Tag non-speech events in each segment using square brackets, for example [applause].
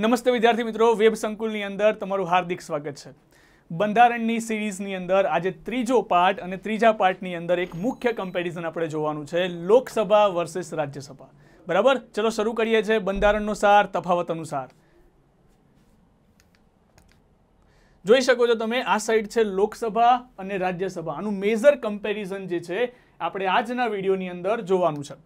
નમસ્તે વિદ્યાર્થી મિત્રો વેબ સંકુલની અંદર તમારું હાર્દિક સ્વાગત છે બંધારણની સિરીઝની અંદર આજે ત્રીજો પાર્ટ અને ત્રીજા પાર્ટની અંદર એક મુખ્ય કમ્પેરિઝન આપણે જોવાનું છે લોકસભા વર્સેસ રાજ્યસભા બરાબર ચલો શરૂ કરીએ છીએ બંધારણનો સાર તફાવત અનુસાર જોઈ શકો છો તમે આ સાઈડ છે લોકસભા અને રાજ્યસભા આનું મેજર કમ્પેરિઝન જે છે આપણે આજના વિડીયોની અંદર જોવાનું છે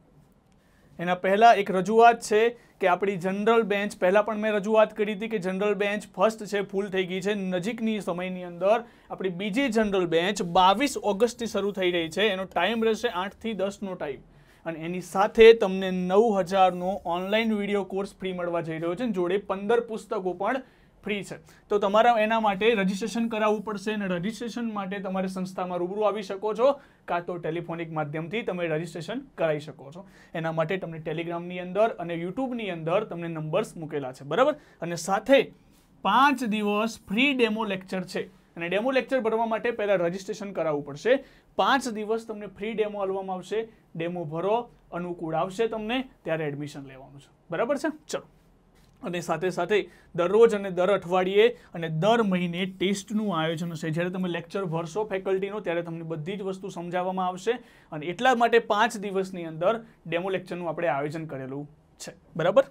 એના પહેલાં એક રજૂઆત છે કે આપણી જનરલ બેન્ચ પહેલાં પણ મેં રજૂઆત કરી હતી કે જનરલ બેન્ચ ફર્સ્ટ છે ફૂલ થઈ ગઈ છે નજીકની સમયની અંદર આપણી બીજી જનરલ બેન્ચ બાવીસ ઓગસ્ટથી શરૂ થઈ રહી છે એનો ટાઈમ રહેશે આઠથી દસનો ટાઈમ અને એની સાથે તમને નવ હજારનો ઓનલાઈન વિડીયો કોર્સ ફ્રી મળવા જઈ રહ્યો છે જોડે પંદર પુસ્તકો પણ ફ્રી છે તો તમારા એના માટે રજિસ્ટ્રેશન કરાવવું પડશે અને રજિસ્ટ્રેશન માટે તમારે સંસ્થામાં રૂબરૂ આવી શકો છો કાં તો ટેલિફોનિક માધ્યમથી તમે રજીસ્ટ્રેશન કરાવી શકો છો એના માટે તમને ટેલિગ્રામની અંદર અને યુટ્યુબની અંદર તમને નંબર્સ મૂકેલા છે બરાબર અને સાથે પાંચ દિવસ ફ્રી ડેમો લેક્ચર છે અને ડેમો લેક્ચર ભરવા માટે પહેલાં રજિસ્ટ્રેશન કરાવવું પડશે પાંચ દિવસ તમને ફ્રી ડેમો આપવામાં આવશે ડેમો ભરો અનુકૂળ આવશે તમને ત્યારે એડમિશન લેવાનું છે બરાબર છે ચલો અને સાથે સાથે દરરોજ અને દર અઠવાડિયે અને દર મહિને ટેસ્ટનું આયોજન છે જ્યારે તમે લેક્ચર ભરશો ફેકલ્ટીનો ત્યારે તમને બધી જ વસ્તુ સમજાવવામાં આવશે અને એટલા માટે પાંચ દિવસની અંદર ડેમો લેક્ચરનું આપણે આયોજન કરેલું છે બરાબર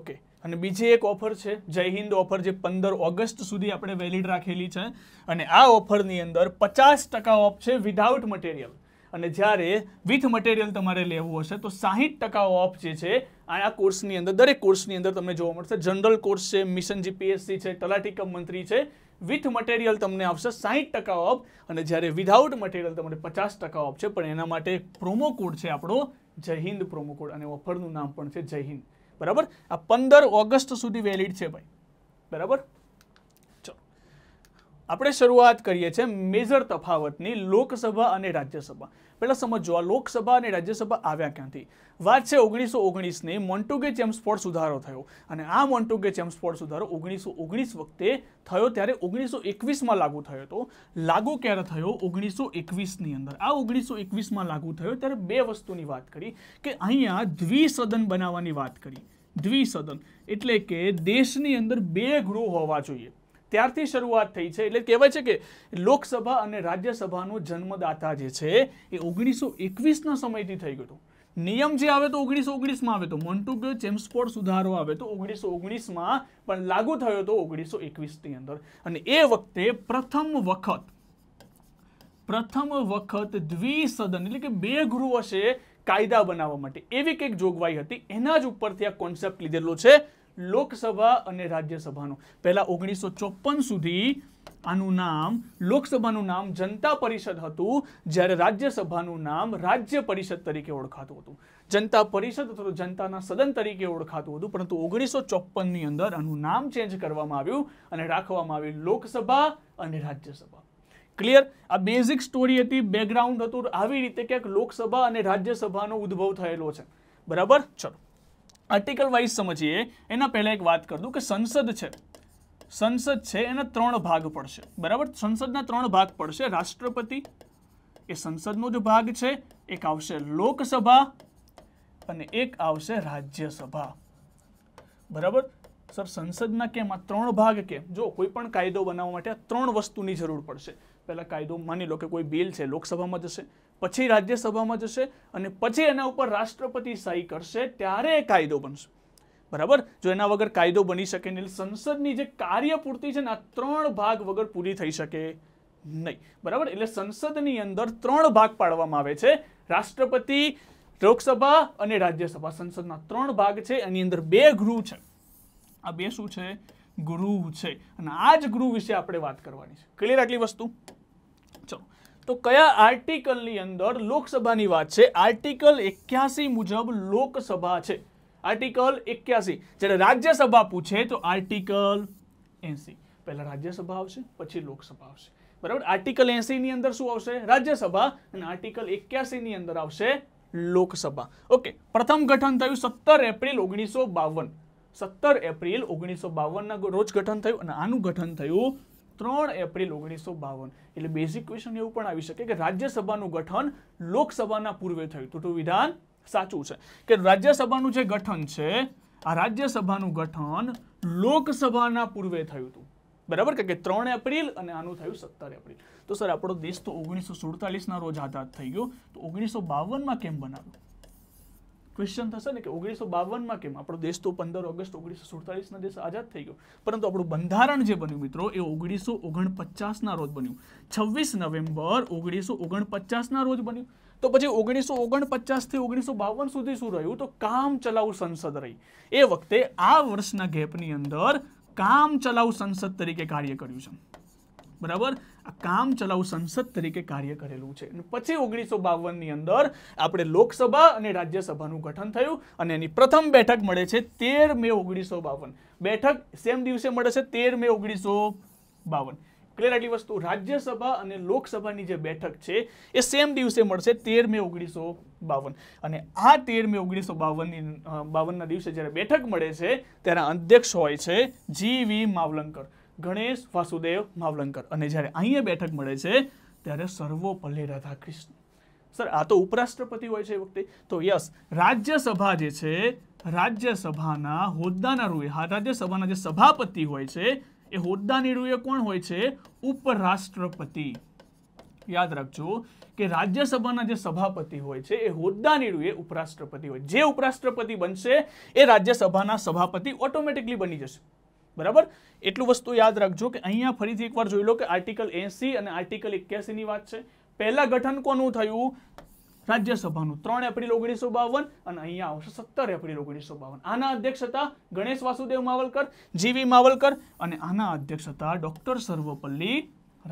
ઓકે અને બીજી એક ઓફર છે જય હિન્દ ઓફર જે પંદર ઓગસ્ટ સુધી આપણે વેલિડ રાખેલી છે અને આ ઓફરની અંદર પચાસ ટકા ઓફ છે વિધાઉટ મટીરિયલ અને જ્યારે વિથ મટીરિયલ તમારે લેવું હશે તો સાહીઠ ટકા ઓફ જે છે આ કોર્સની અંદર દરેક કોર્સની અંદર તમને જોવા મળશે જનરલ કોર્સ છે મિશન જીપીએસસી છે તલાટીકમ મંત્રી છે વિથ મટીરિયલ તમને આવશે સાહીઠ ટકા ઓફ અને જ્યારે વિધાઉટ મટીરિયલ તમને પચાસ ટકા ઓફ છે પણ એના માટે પ્રોમો કોડ છે આપણો જય હિન્દ પ્રોમો કોડ અને ઓફરનું નામ પણ છે જય હિન્દ બરાબર આ પંદર ઓગસ્ટ સુધી વેલિડ છે ભાઈ બરાબર આપણે શરૂઆત કરીએ છીએ મેજર તફાવતની લોકસભા અને રાજ્યસભા પહેલાં સમજો આ લોકસભા અને રાજ્યસભા આવ્યા ક્યાંથી વાત છે ઓગણીસો ઓગણીસની મોન્ટુગે ચેમ્સફોર્ડ સુધારો થયો અને આ મોન્ટુગે ચેમ્સફોર્ડ સુધારો ઓગણીસો ઓગણીસ વખતે થયો ત્યારે ઓગણીસો એકવીસમાં લાગુ થયો હતો લાગુ ક્યારે થયો ઓગણીસો એકવીસની અંદર આ ઓગણીસો એકવીસમાં લાગુ થયો ત્યારે બે વસ્તુની વાત કરી કે અહીંયા દ્વિસદન બનાવવાની વાત કરી દ્વિસદન એટલે કે દેશની અંદર બે ગૃહ હોવા જોઈએ ત્યારથી શરૂઆત થઈ છે એટલે કહેવાય છે કે લોકસભા અને રાજ્યસભાનો જન્મદાતા જે છે એ ઓગણીસો એકવીસના સમયથી થઈ ગયો નિયમ જે આવે તો ઓગણીસો ઓગણીસમાં આવે તો મોન્ટુગ્યો ચેમ્સપોર્ટ સુધારો આવે તો ઓગણીસો ઓગણીસમાં પણ લાગુ થયો હતો ઓગણીસો એકવીસની અંદર અને એ વખતે પ્રથમ વખત પ્રથમ વખત દ્વિસદન એટલે કે બે ગૃહ હશે કાયદા બનાવવા માટે એવી કંઈક જોગવાઈ હતી એના જ ઉપરથી આ કોન્સેપ્ટ લીધેલો છે લોકસભા અને રાજ્યસભાનું પહેલાં ઓગણીસો ચોપન સુધી આનું નામ લોકસભાનું નામ જનતા પરિષદ હતું જ્યારે રાજ્યસભાનું નામ રાજ્ય પરિષદ તરીકે ઓળખાતું હતું જનતા પરિષદ અથવા જનતાના સદન તરીકે ઓળખાતું હતું પરંતુ ઓગણીસો ચોપનની અંદર આનું નામ ચેન્જ કરવામાં આવ્યું અને રાખવામાં આવ્યું લોકસભા અને રાજ્યસભા ક્લિયર આ બેઝિક સ્ટોરી હતી બેકગ્રાઉન્ડ હતું આવી રીતે ક્યાંક લોકસભા અને રાજ્યસભાનો ઉદ્ભવ થયેલો છે બરાબર ચલો આર્ટિકલ વાઇઝ સમજીએ એના પહેલાં એક વાત કરી કે સંસદ છે સંસદ છે એના ત્રણ ભાગ પડશે બરાબર સંસદના ત્રણ ભાગ પડશે રાષ્ટ્રપતિ એ સંસદનો જ ભાગ છે એક આવશે લોકસભા અને એક આવશે રાજ્યસભા બરાબર સર સંસદના કેમ આ ત્રણ ભાગ કેમ જો કોઈ પણ કાયદો બનાવવા માટે આ ત્રણ વસ્તુની જરૂર પડશે પહેલાં કાયદો માની લો કે કોઈ બિલ છે લોકસભામાં જશે પછી રાજ્યસભામાં જશે અને પછી એના ઉપર રાષ્ટ્રપતિ સહી કરશે ત્યારે એ કાયદો બનશે બરાબર જો એના વગર કાયદો બની શકે નહીં સંસદની જે કાર્યપૂર્તિ છે ને આ ત્રણ ભાગ વગર પૂરી થઈ શકે નહીં બરાબર એટલે સંસદની અંદર ત્રણ ભાગ પાડવામાં આવે છે રાષ્ટ્રપતિ લોકસભા અને રાજ્યસભા સંસદના ત્રણ ભાગ છે એની અંદર બે ગૃહ છે આ બે શું છે ગૃહ છે અને આ જ ગૃહ વિશે આપણે વાત કરવાની છે ક્લિયર આટલી વસ્તુ તો કયા આર્ટિકલની અંદર લોકસભાની વાત છે આર્ટિકલ એક્યાસી મુજબ લોકસભા છે આર્ટિકલ એક્યાસી જ્યારે રાજ્યસભા પૂછે તો આર્ટિકલ એસી પહેલાં રાજ્યસભા આવશે પછી લોકસભા આવશે બરાબર આર્ટિકલ એસીની અંદર શું આવશે રાજ્યસભા અને આર્ટિકલ એક્યાસીની અંદર આવશે લોકસભા ઓકે પ્રથમ ગઠન થયું સત્તર એપ્રિલ ઓગણીસો બાવન સત્તર એપ્રિલ ઓગણીસો બાવનના રોજ ગઠન થયું અને આનું ગઠન થયું ત્રણ એપ્રિલ ઓગણીસો બાવન એટલે બેઝિક ક્વેશ્ચન એવું પણ આવી શકે કે રાજ્યસભાનું ગઠન લોકસભાના પૂર્વે થયું તો વિધાન સાચું છે કે રાજ્યસભાનું જે ગઠન છે આ રાજ્યસભાનું ગઠન લોકસભાના પૂર્વે થયું હતું બરાબર કે ત્રણ એપ્રિલ અને આનું થયું સત્તર એપ્રિલ તો સર આપણો દેશ તો ઓગણીસો સુડતાલીસના રોજ આઝાદ થઈ ગયો તો ઓગણીસો બાવનમાં કેમ બનાવ્યો ક્વેશ્ચન થશે ને કે ઓગણીસો બાવનમાં કેમ આપણો દેશ તો પંદર ઓગસ્ટ ઓગણીસો સુડતાલીસના દેશ આઝાદ થઈ ગયો પરંતુ આપણું બંધારણ જે બન્યું મિત્રો એ ઓગણીસો ઓગણપચાસના રોજ બન્યું છવ્વીસ નવેમ્બર ઓગણીસો ઓગણપચાસના રોજ બન્યું તો પછી ઓગણીસો ઓગણપચાસથી ઓગણીસો બાવન સુધી શું રહ્યું તો કામ ચલાઉ સંસદ રહી એ વખતે આ વર્ષના ગેપની અંદર કામ ચલાઉ સંસદ તરીકે કાર્ય કર્યું છે બરાબર આ કામ ચલાઉ સંસદ તરીકે કાર્ય કરેલું છે પછી ઓગણીસો બાવનની અંદર આપણે લોકસભા અને રાજ્યસભાનું ગઠન થયું અને એની પ્રથમ બેઠક મળે છે તેર મે ઓગણીસો બાવન બેઠક સેમ દિવસે મળે છે તેર મે ઓગણીસો બાવન ક્લિયર આટલી વસ્તુ રાજ્યસભા અને લોકસભાની જે બેઠક છે એ સેમ દિવસે મળશે તેર મે ઓગણીસો બાવન અને આ તેર મે ઓગણીસો બાવનની બાવનના દિવસે જ્યારે બેઠક મળે છે ત્યારે અધ્યક્ષ હોય છે જી વી માવલંકર ગણેશ વાસુદેવ માવલંકર અને જ્યારે અહીંયા બેઠક મળે છે ત્યારે સર્વોપલ્લી રાધાકૃષ્ણ સર આ તો ઉપરાષ્ટ્રપતિ હોય છે એ વખતે તો યસ રાજ્યસભા જે છે રાજ્યસભાના હોદ્દાના રૂએ રાજ્યસભાના જે સભાપતિ હોય છે એ હોદ્દાની રૂએ કોણ હોય છે ઉપરાષ્ટ્રપતિ યાદ રાખજો કે રાજ્યસભાના જે સભાપતિ હોય છે એ હોદ્દાની રૂએ ઉપરાષ્ટ્રપતિ હોય જે ઉપરાષ્ટ્રપતિ બનશે એ રાજ્યસભાના સભાપતિ ઓટોમેટિકલી બની જશે બરાબર એટલું વસ્તુ યાદ રાખજો કે અહીંયા ફરીથી એકવાર જોઈ લો કે આર્ટિકલ એસી અને આર્ટિકલ એક્યાસીની વાત છે પહેલાં ગઠન કોનું થયું રાજ્યસભાનું ત્રણ એપ્રિલ ઓગણીસો બાવન અને અહીંયા આવશે સત્તર એપ્રિલ ઓગણીસો બાવન આના અધ્યક્ષ હતા ગણેશ વાસુદેવ માવલકર જીવી માવલકર અને આના અધ્યક્ષ હતા ડૉક્ટર સર્વપલ્લી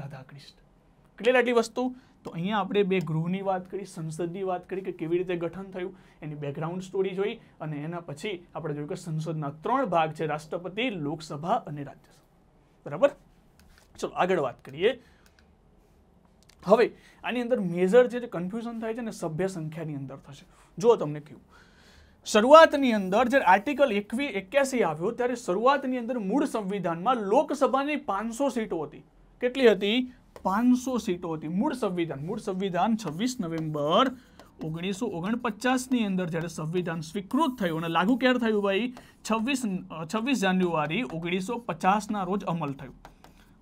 રાધાકૃષ્ણ ક્લિયર આટલી વસ્તુ તો અહીંયા આપણે બે ગૃહની વાત કરી સંસદની વાત કરી કે કેવી રીતે ગઠન થયું એની બેકગ્રાઉન્ડ સ્ટોરી જોઈ અને એના પછી આપણે જોયું કે સંસદના ત્રણ ભાગ છે રાષ્ટ્રપતિ લોકસભા અને રાજ્યસભા બરાબર ચલો આગળ વાત કરીએ હવે આની અંદર મેજર જે કન્ફ્યુઝન થાય છે ને સભ્ય સંખ્યાની અંદર થશે જો તમને કહ્યું શરૂઆતની અંદર જ્યારે આર્ટિકલ એકવી એક્યાસી આવ્યો ત્યારે શરૂઆતની અંદર મૂળ સંવિધાનમાં લોકસભાની પાંચસો સીટો હતી કેટલી હતી પાંચસો સીટો હતી મૂળ સંવિધાન મૂળ સંવિધાન છવ્વીસ નવેમ્બર ઓગણીસો ઓગણપચાસની અંદર જ્યારે સંવિધાન સ્વીકૃત થયું અને લાગુ ક્યારે થયું ભાઈ છવ્વીસ છવ્વીસ જાન્યુઆરી ઓગણીસો પચાસના રોજ અમલ થયું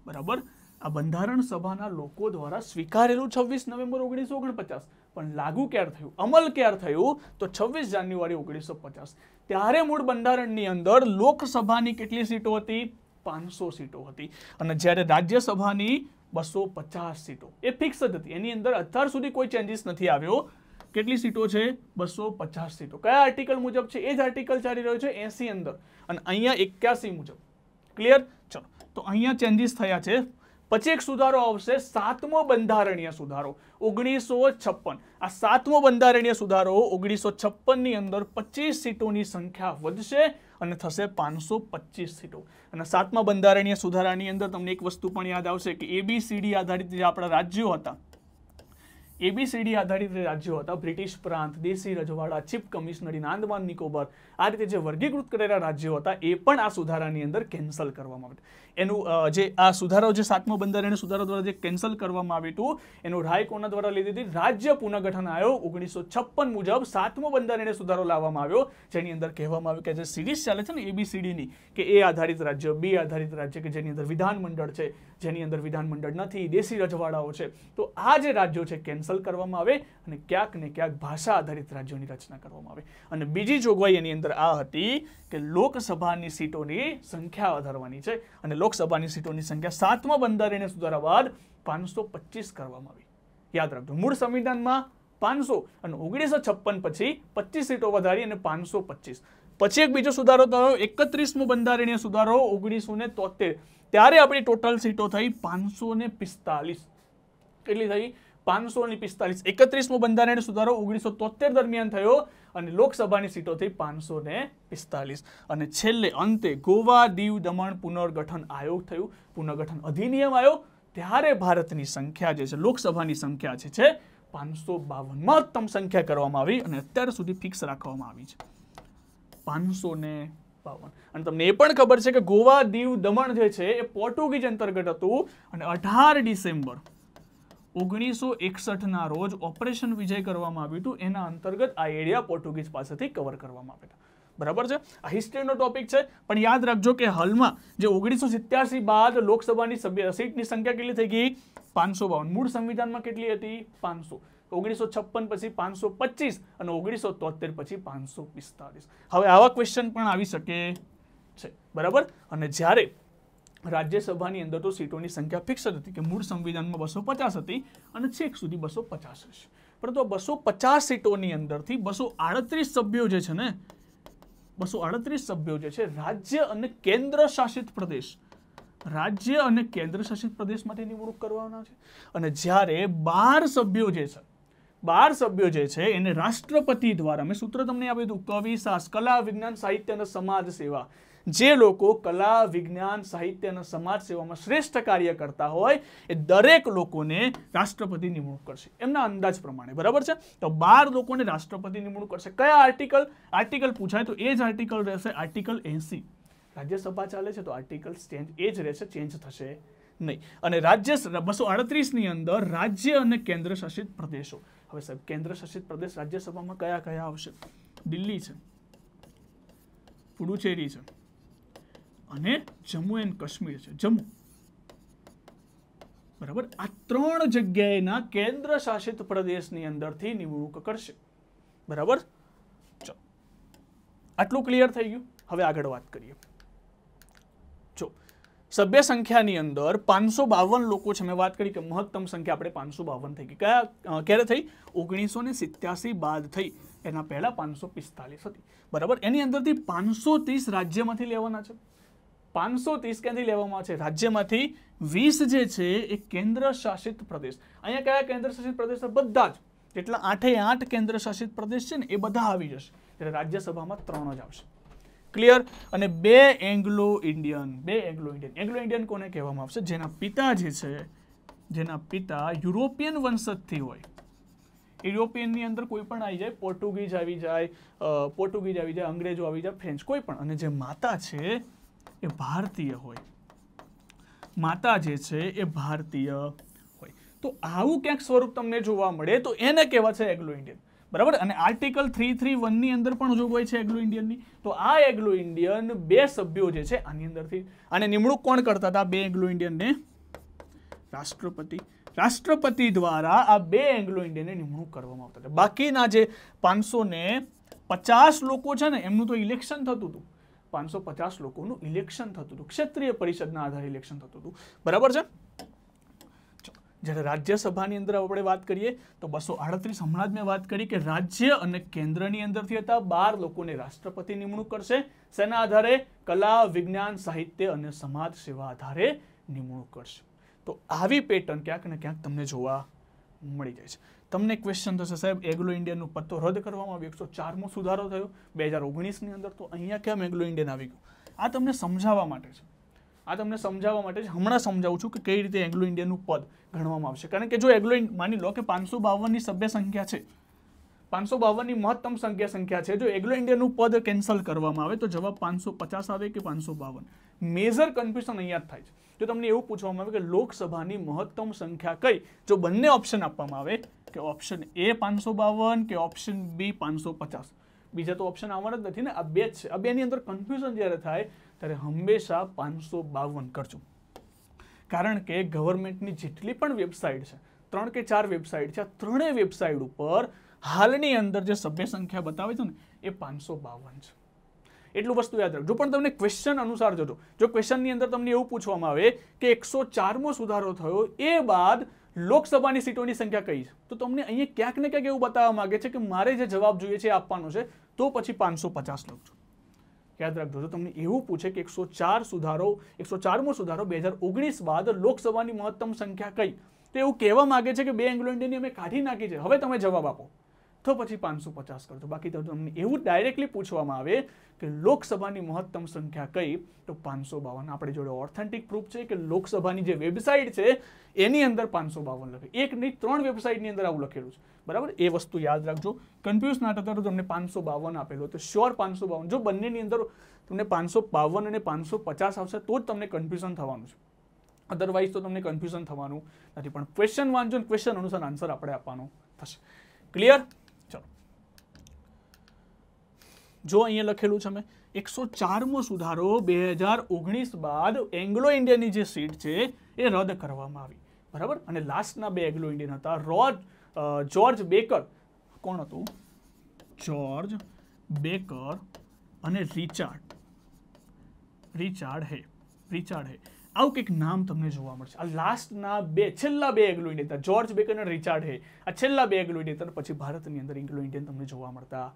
બરાબર આ બંધારણ સભાના લોકો દ્વારા સ્વીકારેલું છવ્વીસ નવેમ્બર ઓગણીસો ઓગણપચાસ પણ લાગુ ક્યારે થયું અમલ ક્યારે થયું તો છવ્વીસ જાન્યુઆરી ઓગણીસો પચાસ ત્યારે મૂળ બંધારણની અંદર લોકસભાની કેટલી સીટો હતી પાંચસો સીટો હતી અને જ્યારે રાજ્યસભાની બસો પચાસ સીટો એ ફિક્સ જ હતી એની અંદર અત્યાર સુધી કોઈ ચેન્જીસ નથી આવ્યો કેટલી સીટો છે બસો પચાસ સીટો કયા આર્ટિકલ મુજબ છે એ જ આર્ટિકલ ચાલી રહ્યો છે એસી અંદર અને અહીંયા એક્યાસી મુજબ ક્લિયર ચલો તો અહીંયા ચેન્જીસ થયા છે પછી એક સુધારો આવશે સાતમો બંધારણીય સુધારો ઓગણીસો છપ્પન આ સાતમો બંધારણીય સુધારો ઓગણીસો છપ્પનની અંદર પચીસ સીટોની સંખ્યા વધશે અને થશે પાંચસો પચીસ સીટો અને સાતમા બંધારણીય સુધારાની અંદર તમને એક વસ્તુ પણ યાદ આવશે કે એબીસીડી આધારિત જે આપણા રાજ્યો હતા એબીસીડી આધારિત રાજ્યો હતા બ્રિટિશ પ્રાંત દેશી રજવાડા ચીફ કમિશનરી નાંદવાન નિકોબાર આ રીતે જે વર્ગીકૃત કરેલા રાજ્યો હતા એ પણ આ સુધારાની અંદર કેન્સલ કરવામાં આવ્યા એનું જે આ સુધારો જે સાતમો બંદર એને સુધારો દ્વારા જે કેન્સલ કરવામાં આવ્યું હતું એનું રાય કોના દ્વારા લીધી હતી રાજ્ય પુનઃગઠન આયોગ ઓગણીસો છપ્પન મુજબ સાતમો બંદર એને સુધારો લાવવામાં આવ્યો જેની અંદર કહેવામાં આવ્યું કે જે સિરીઝ ચાલે છે ને એબીસીડીની કે એ આધારિત રાજ્ય બી આધારિત રાજ્ય કે જેની અંદર વિધાનમંડળ છે જેની અંદર વિધાનમંડળ નથી દેશી રજવાડાઓ છે તો આ જે રાજ્યો છે કેન્સલ કરવામાં આવે અને ક્યાંક ને ક્યાંક ભાષા આધારિત રાજ્યોની રચના કરવામાં આવે અને બીજી જોગવાઈ એની અંદર આ હતી કે લોકસભાની સીટોની સંખ્યા વધારવાની છે અને લોકસભાની સીટોની સંખ્યા સાતમાં બંધારણીય સુધારા બાદ પાંચસો પચીસ કરવામાં આવી યાદ રાખજો મૂળ સંવિધાનમાં પાંચસો અને ઓગણીસો છપ્પન પછી પચીસ સીટો વધારી અને પાંચસો પચીસ પછી એક બીજો સુધારો થયો એકત્રીસમો બંધારણીય સુધારો ઓગણીસો ને તોતેર ત્યારે આપણી ટોટલ સીટો થઈ પાંચસો ને પિસ્તાલીસ કેટલી થઈ પાંચસો ને પિસ્તાલીસ એકત્રીસમો બંધારણીય સુધારો ઓગણીસો તોતેર દરમિયાન થયો અને લોકસભાની સીટોથી થઈ પાંચસો ને પિસ્તાલીસ અને છેલ્લે અંતે ગોવા દીવ દમણ પુનર્ગઠન આયોગ થયું પુનર્ગઠન અધિનિયમ આવ્યો ત્યારે ભારતની સંખ્યા જે છે લોકસભાની સંખ્યા જે છે પાંચસો બાવન મહત્તમ સંખ્યા કરવામાં આવી અને અત્યાર સુધી ફિક્સ રાખવામાં આવી છે પાંચસો ને બાવન અને તમને એ પણ ખબર છે કે ગોવા દીવ દમણ જે છે એ પોર્ટુગીઝ અંતર્ગત હતું અને અઢાર ડિસેમ્બર ઓગણીસો એકસઠના રોજ ઓપરેશન વિજય કરવામાં આવ્યું હતું એના અંતર્ગત આ એરિયા પોર્ટુગીઝ પાસેથી કવર કરવામાં આવ્યા હતા બરાબર છે આ હિસ્ટ્રીનો ટોપિક છે પણ યાદ રાખજો કે હાલમાં જે ઓગણીસો સિત્યાસી બાદ લોકસભાની સભ્ય સીટની સંખ્યા કેટલી થઈ ગઈ પાંચસો બાવન મૂળ સંવિધાનમાં કેટલી હતી પાંચસો ઓગણીસો છપ્પન પછી પાંચસો પચીસ અને ઓગણીસો તોતેર પછી પાંચસો પિસ્તાલીસ હવે આવા ક્વેશ્ચન પણ આવી શકે છે બરાબર અને જ્યારે રાજ્યસભાની અંદર તો સીટોની સંખ્યા ફિક્સ જ હતી કે મૂળ સંવિધાનમાં બસો પચાસ હતી અને છેક સુધી બસો પચાસ હશે પરંતુ બસો પચાસ સીટોની અંદરથી બસો આડત્રીસ સભ્યો જે છે ને બસો આડત્રીસ સભ્યો જે છે રાજ્ય અને કેન્દ્ર શાસિત પ્રદેશ રાજ્ય અને કેન્દ્ર શાસિત પ્રદેશ માટે નિમણૂક કરવાના છે અને જ્યારે બાર સભ્યો જે છે બાર સભ્યો જે છે એને રાષ્ટ્રપતિ દ્વારા મેં સૂત્ર તમને આપ્યું હતું કવિ સાસ કલા વિજ્ઞાન સાહિત્ય અને સમાજ સેવા જે લોકો કલા વિજ્ઞાન સાહિત્ય અને સમાજ સેવામાં શ્રેષ્ઠ કાર્ય કરતા હોય એ દરેક લોકોને રાષ્ટ્રપતિ નિમણૂક કરશે એમના અંદાજ પ્રમાણે બરાબર છે તો બાર લોકોને રાષ્ટ્રપતિ નિમણૂક કરશે કયા આર્ટિકલ આર્ટિકલ પૂછાય તો એ જ આર્ટિકલ રહેશે આર્ટિકલ એસી રાજ્યસભા ચાલે છે તો આર્ટિકલ ચેન્જ એ જ રહેશે ચેન્જ થશે નહીં અને રાજ્ય બસો અડત્રીસની અંદર રાજ્ય અને કેન્દ્ર શાસિત પ્રદેશો હવે સાહેબ કેન્દ્ર શાસિત પ્રદેશ રાજ્યસભામાં કયા કયા આવશે દિલ્હી છે પુડુચેરી છે અને જમ્મુ એન્ડ કાશ્મીર છે જમ્મુ બરાબર આ ત્રણ જગ્યાએના કેન્દ્ર શાસિત પ્રદેશની અંદરથી નિમણૂક કરશે બરાબર ચલો આટલું ક્લિયર થઈ ગયું હવે આગળ વાત કરીએ જો સભ્ય સંખ્યાની અંદર પાંચસો બાવન લોકો છે મેં વાત કરી કે મહત્તમ સંખ્યા આપણે પાંચસો બાવન થઈ ગઈ કયા ક્યારે થઈ ઓગણીસો ને સિત્યાસી બાદ થઈ એના પહેલાં પાંચસો પિસ્તાલીસ હતી બરાબર એની અંદરથી પાંચસો ત્રીસ રાજ્યમાંથી લેવાના છે પાંચસો ત્રીસ ક્યાંથી લેવામાં છે રાજ્યમાંથી વીસ જે છે એ કેન્દ્ર શાસિત પ્રદેશ અહીંયા કયા કેન્દ્ર શાસિત પ્રદેશ બધા જ જેટલા આઠે આઠ કેન્દ્ર શાસિત પ્રદેશ છે ને એ બધા આવી જશે એટલે રાજ્યસભામાં ત્રણ જ આવશે ક્લિયર અને બે એંગ્લો ઇન્ડિયન બે એંગ્લો ઇન્ડિયન એંગ્લો ઇન્ડિયન કોને કહેવામાં આવશે જેના પિતા જે છે જેના પિતા યુરોપિયન વંશજથી હોય યુરોપિયનની અંદર કોઈ પણ આવી જાય પોર્ટુગીઝ આવી જાય પોર્ટુગીઝ આવી જાય અંગ્રેજો આવી જાય ફ્રેન્ચ કોઈ પણ અને જે માતા છે એ ભારતીય હોય માતા જે છે એ ભારતીય હોય તો આવું ક્યાંક સ્વરૂપ તમને જોવા મળે તો એને કહેવા છે એગ્લો ઇન્ડિયન બરાબર અને આર્ટિકલ થ્રી થ્રી વનની અંદર પણ જોગવાઈ છે એગ્લો ઇન્ડિયનની તો આ એગ્લો ઇન્ડિયન બે સભ્યો જે છે આની અંદરથી અને નિમણૂક કોણ કરતા હતા બે એંગ્લો ઇન્ડિયનને રાષ્ટ્રપતિ રાષ્ટ્રપતિ દ્વારા આ બે એંગ્લો ઇન્ડિયનને નિમણૂક કરવામાં આવતા હતા બાકીના જે પાંચસો ને પચાસ લોકો છે ને એમનું તો ઇલેક્શન થતું હતું પાંચસો પચાસ લોકોનું ઇલેક્શન થતું હતું ક્ષેત્રીય પરિષદના આધારે ઇલેક્શન થતું હતું બરાબર છે જ્યારે રાજ્યસભાની અંદર આપણે વાત કરીએ તો બસો આડત્રીસ હમણાં જ મેં વાત કરી કે રાજ્ય અને કેન્દ્રની અંદરથી હતા બાર લોકોને રાષ્ટ્રપતિ નિમણૂક કરશે સેના આધારે કલા વિજ્ઞાન સાહિત્ય અને સમાજ સેવા આધારે નિમણૂક કરશે તો આવી પેટર્ન ક્યાંક ને ક્યાંક તમને જોવા મળી જાય છે તમને ક્વેશ્ચન થશે સાહેબ એગ્લો ઇન્ડિયાનું પત્તો રદ કરવામાં આવ્યો એકસો ચારમો સુધારો થયો બે હજાર ઓગણીસની અંદર તો અહીંયા કેમ એગ્લો ઇન્ડિયન આવી ગયું આ તમને સમજાવવા માટે છે આ તમને સમજાવવા માટે હમણાં સમજાવું છું કે કઈ રીતે એંગ્લો ઇન્ડિયાનું પદ ગણવામાં આવશે કારણ કે જો એગ્લો માની લો કે પાંચસો બાવનની સભ્ય સંખ્યા છે પાંચસો બાવનની મહત્તમ સંખ્યા સંખ્યા છે જો એગ્લો ઇન્ડિયાનું પદ કેન્સલ કરવામાં આવે તો જવાબ પાંચસો પચાસ આવે કે પાંચસો બાવન મેજર કન્ફ્યુઝન અહીંયા જ થાય છે જો તમને એવું પૂછવામાં આવે કે લોકસભાની મહત્તમ સંખ્યા કઈ જો બંને ઓપ્શન આપવામાં આવે કે ઓપ્શન એ પાંચસો બાવન કે ઓપ્શન બી પાંચસો પચાસ બીજા તો ઓપ્શન આવવાના જ નથી ને આ બે જ છે આ બેની અંદર કન્ફ્યુઝન જ્યારે થાય ત્યારે હંમેશા પાંચસો બાવન કરજો કારણ કે ગવર્મેન્ટની જેટલી પણ વેબસાઇટ છે ત્રણ કે ચાર વેબસાઇટ છે આ ત્રણેય વેબસાઇટ ઉપર હાલની અંદર જે સભ્ય સંખ્યા બતાવે છે ને એ પાંચસો બાવન છે એટલું વસ્તુ યાદ રાખજો પણ તમને ક્વેશ્ચન અનુસાર જોજો જો ક્વેશ્ચનની અંદર તમને એવું પૂછવામાં આવે કે એકસો ચારમો સુધારો થયો એ બાદ લોકસભાની સીટોની સંખ્યા કઈ તો તમને અહીંયા ક્યાંક ને ક્યાંક એવું બતાવવા માગે છે કે મારે જે જવાબ જોઈએ છે આપવાનો છે તો પછી પાંચસો પચાસ લખજો યાદ રાખજો જો તમને એવું પૂછે કે એકસો ચાર સુધારો એકસો ચારમો સુધારો બે હજાર ઓગણીસ બાદ લોકસભાની મહત્તમ સંખ્યા કઈ તો એવું કહેવા માગે છે કે બે એંગ્લો ઇન્ડિયનની અમે કાઢી નાખી છે હવે તમે જવાબ આપો તો પછી પાંચસો પચાસ કરજો બાકી તો તમને એવું ડાયરેક્ટલી પૂછવામાં આવે કે લોકસભાની મહત્તમ સંખ્યા કઈ તો પાંચસો બાવન આપણે જોડે ઓથેન્ટિક પ્રૂફ છે કે લોકસભાની જે વેબસાઇટ છે એની અંદર પાંચસો બાવન લખે એક નહીં ત્રણ વેબસાઇટની અંદર આવું લખેલું છે બરાબર એ વસ્તુ યાદ રાખજો કન્ફ્યુઝ ના થતા તો તમને પાંચસો બાવન આપેલો તો શ્યોર પાંચસો બાવન જો બંનેની અંદર તમને પાંચસો બાવન અને પાંચસો પચાસ આવશે તો જ તમને કન્ફ્યુઝન થવાનું છે અધરવાઇઝ તો તમને કન્ફ્યુઝન થવાનું નથી પણ ક્વેશ્ચન વાંચો ક્વેશ્ચન અનુસાર આન્સર આપણે આપવાનો થશે ક્લિયર જો અહીંયા લખેલું છે મેં એકસો ચારમો સુધારો બે હજાર ઓગણીસ બાદ એંગ્લો ઇન્ડિયાની જે સીટ છે એ રદ કરવામાં આવી બરાબર અને લાસ્ટના બે એંગ્લો ઇન્ડિયન હતા રોજ જ્યોર્જ બેકર કોણ હતું જ્યોર્જ બેકર અને Richard Richard Hay Richard Hay આવું કંઈક નામ તમને જોવા મળશે આ લાસ્ટના બે છેલ્લા બે એંગ્લો ઇન્ડિયન હતા જોર્જ બેકર અને રિચાર્ડ હે આ છેલ્લા બે એંગ્લો ઇન્ડિયન પછી ભારતની અંદર એંગ્લો ઇન્ડિયન તમને જોવા મળતા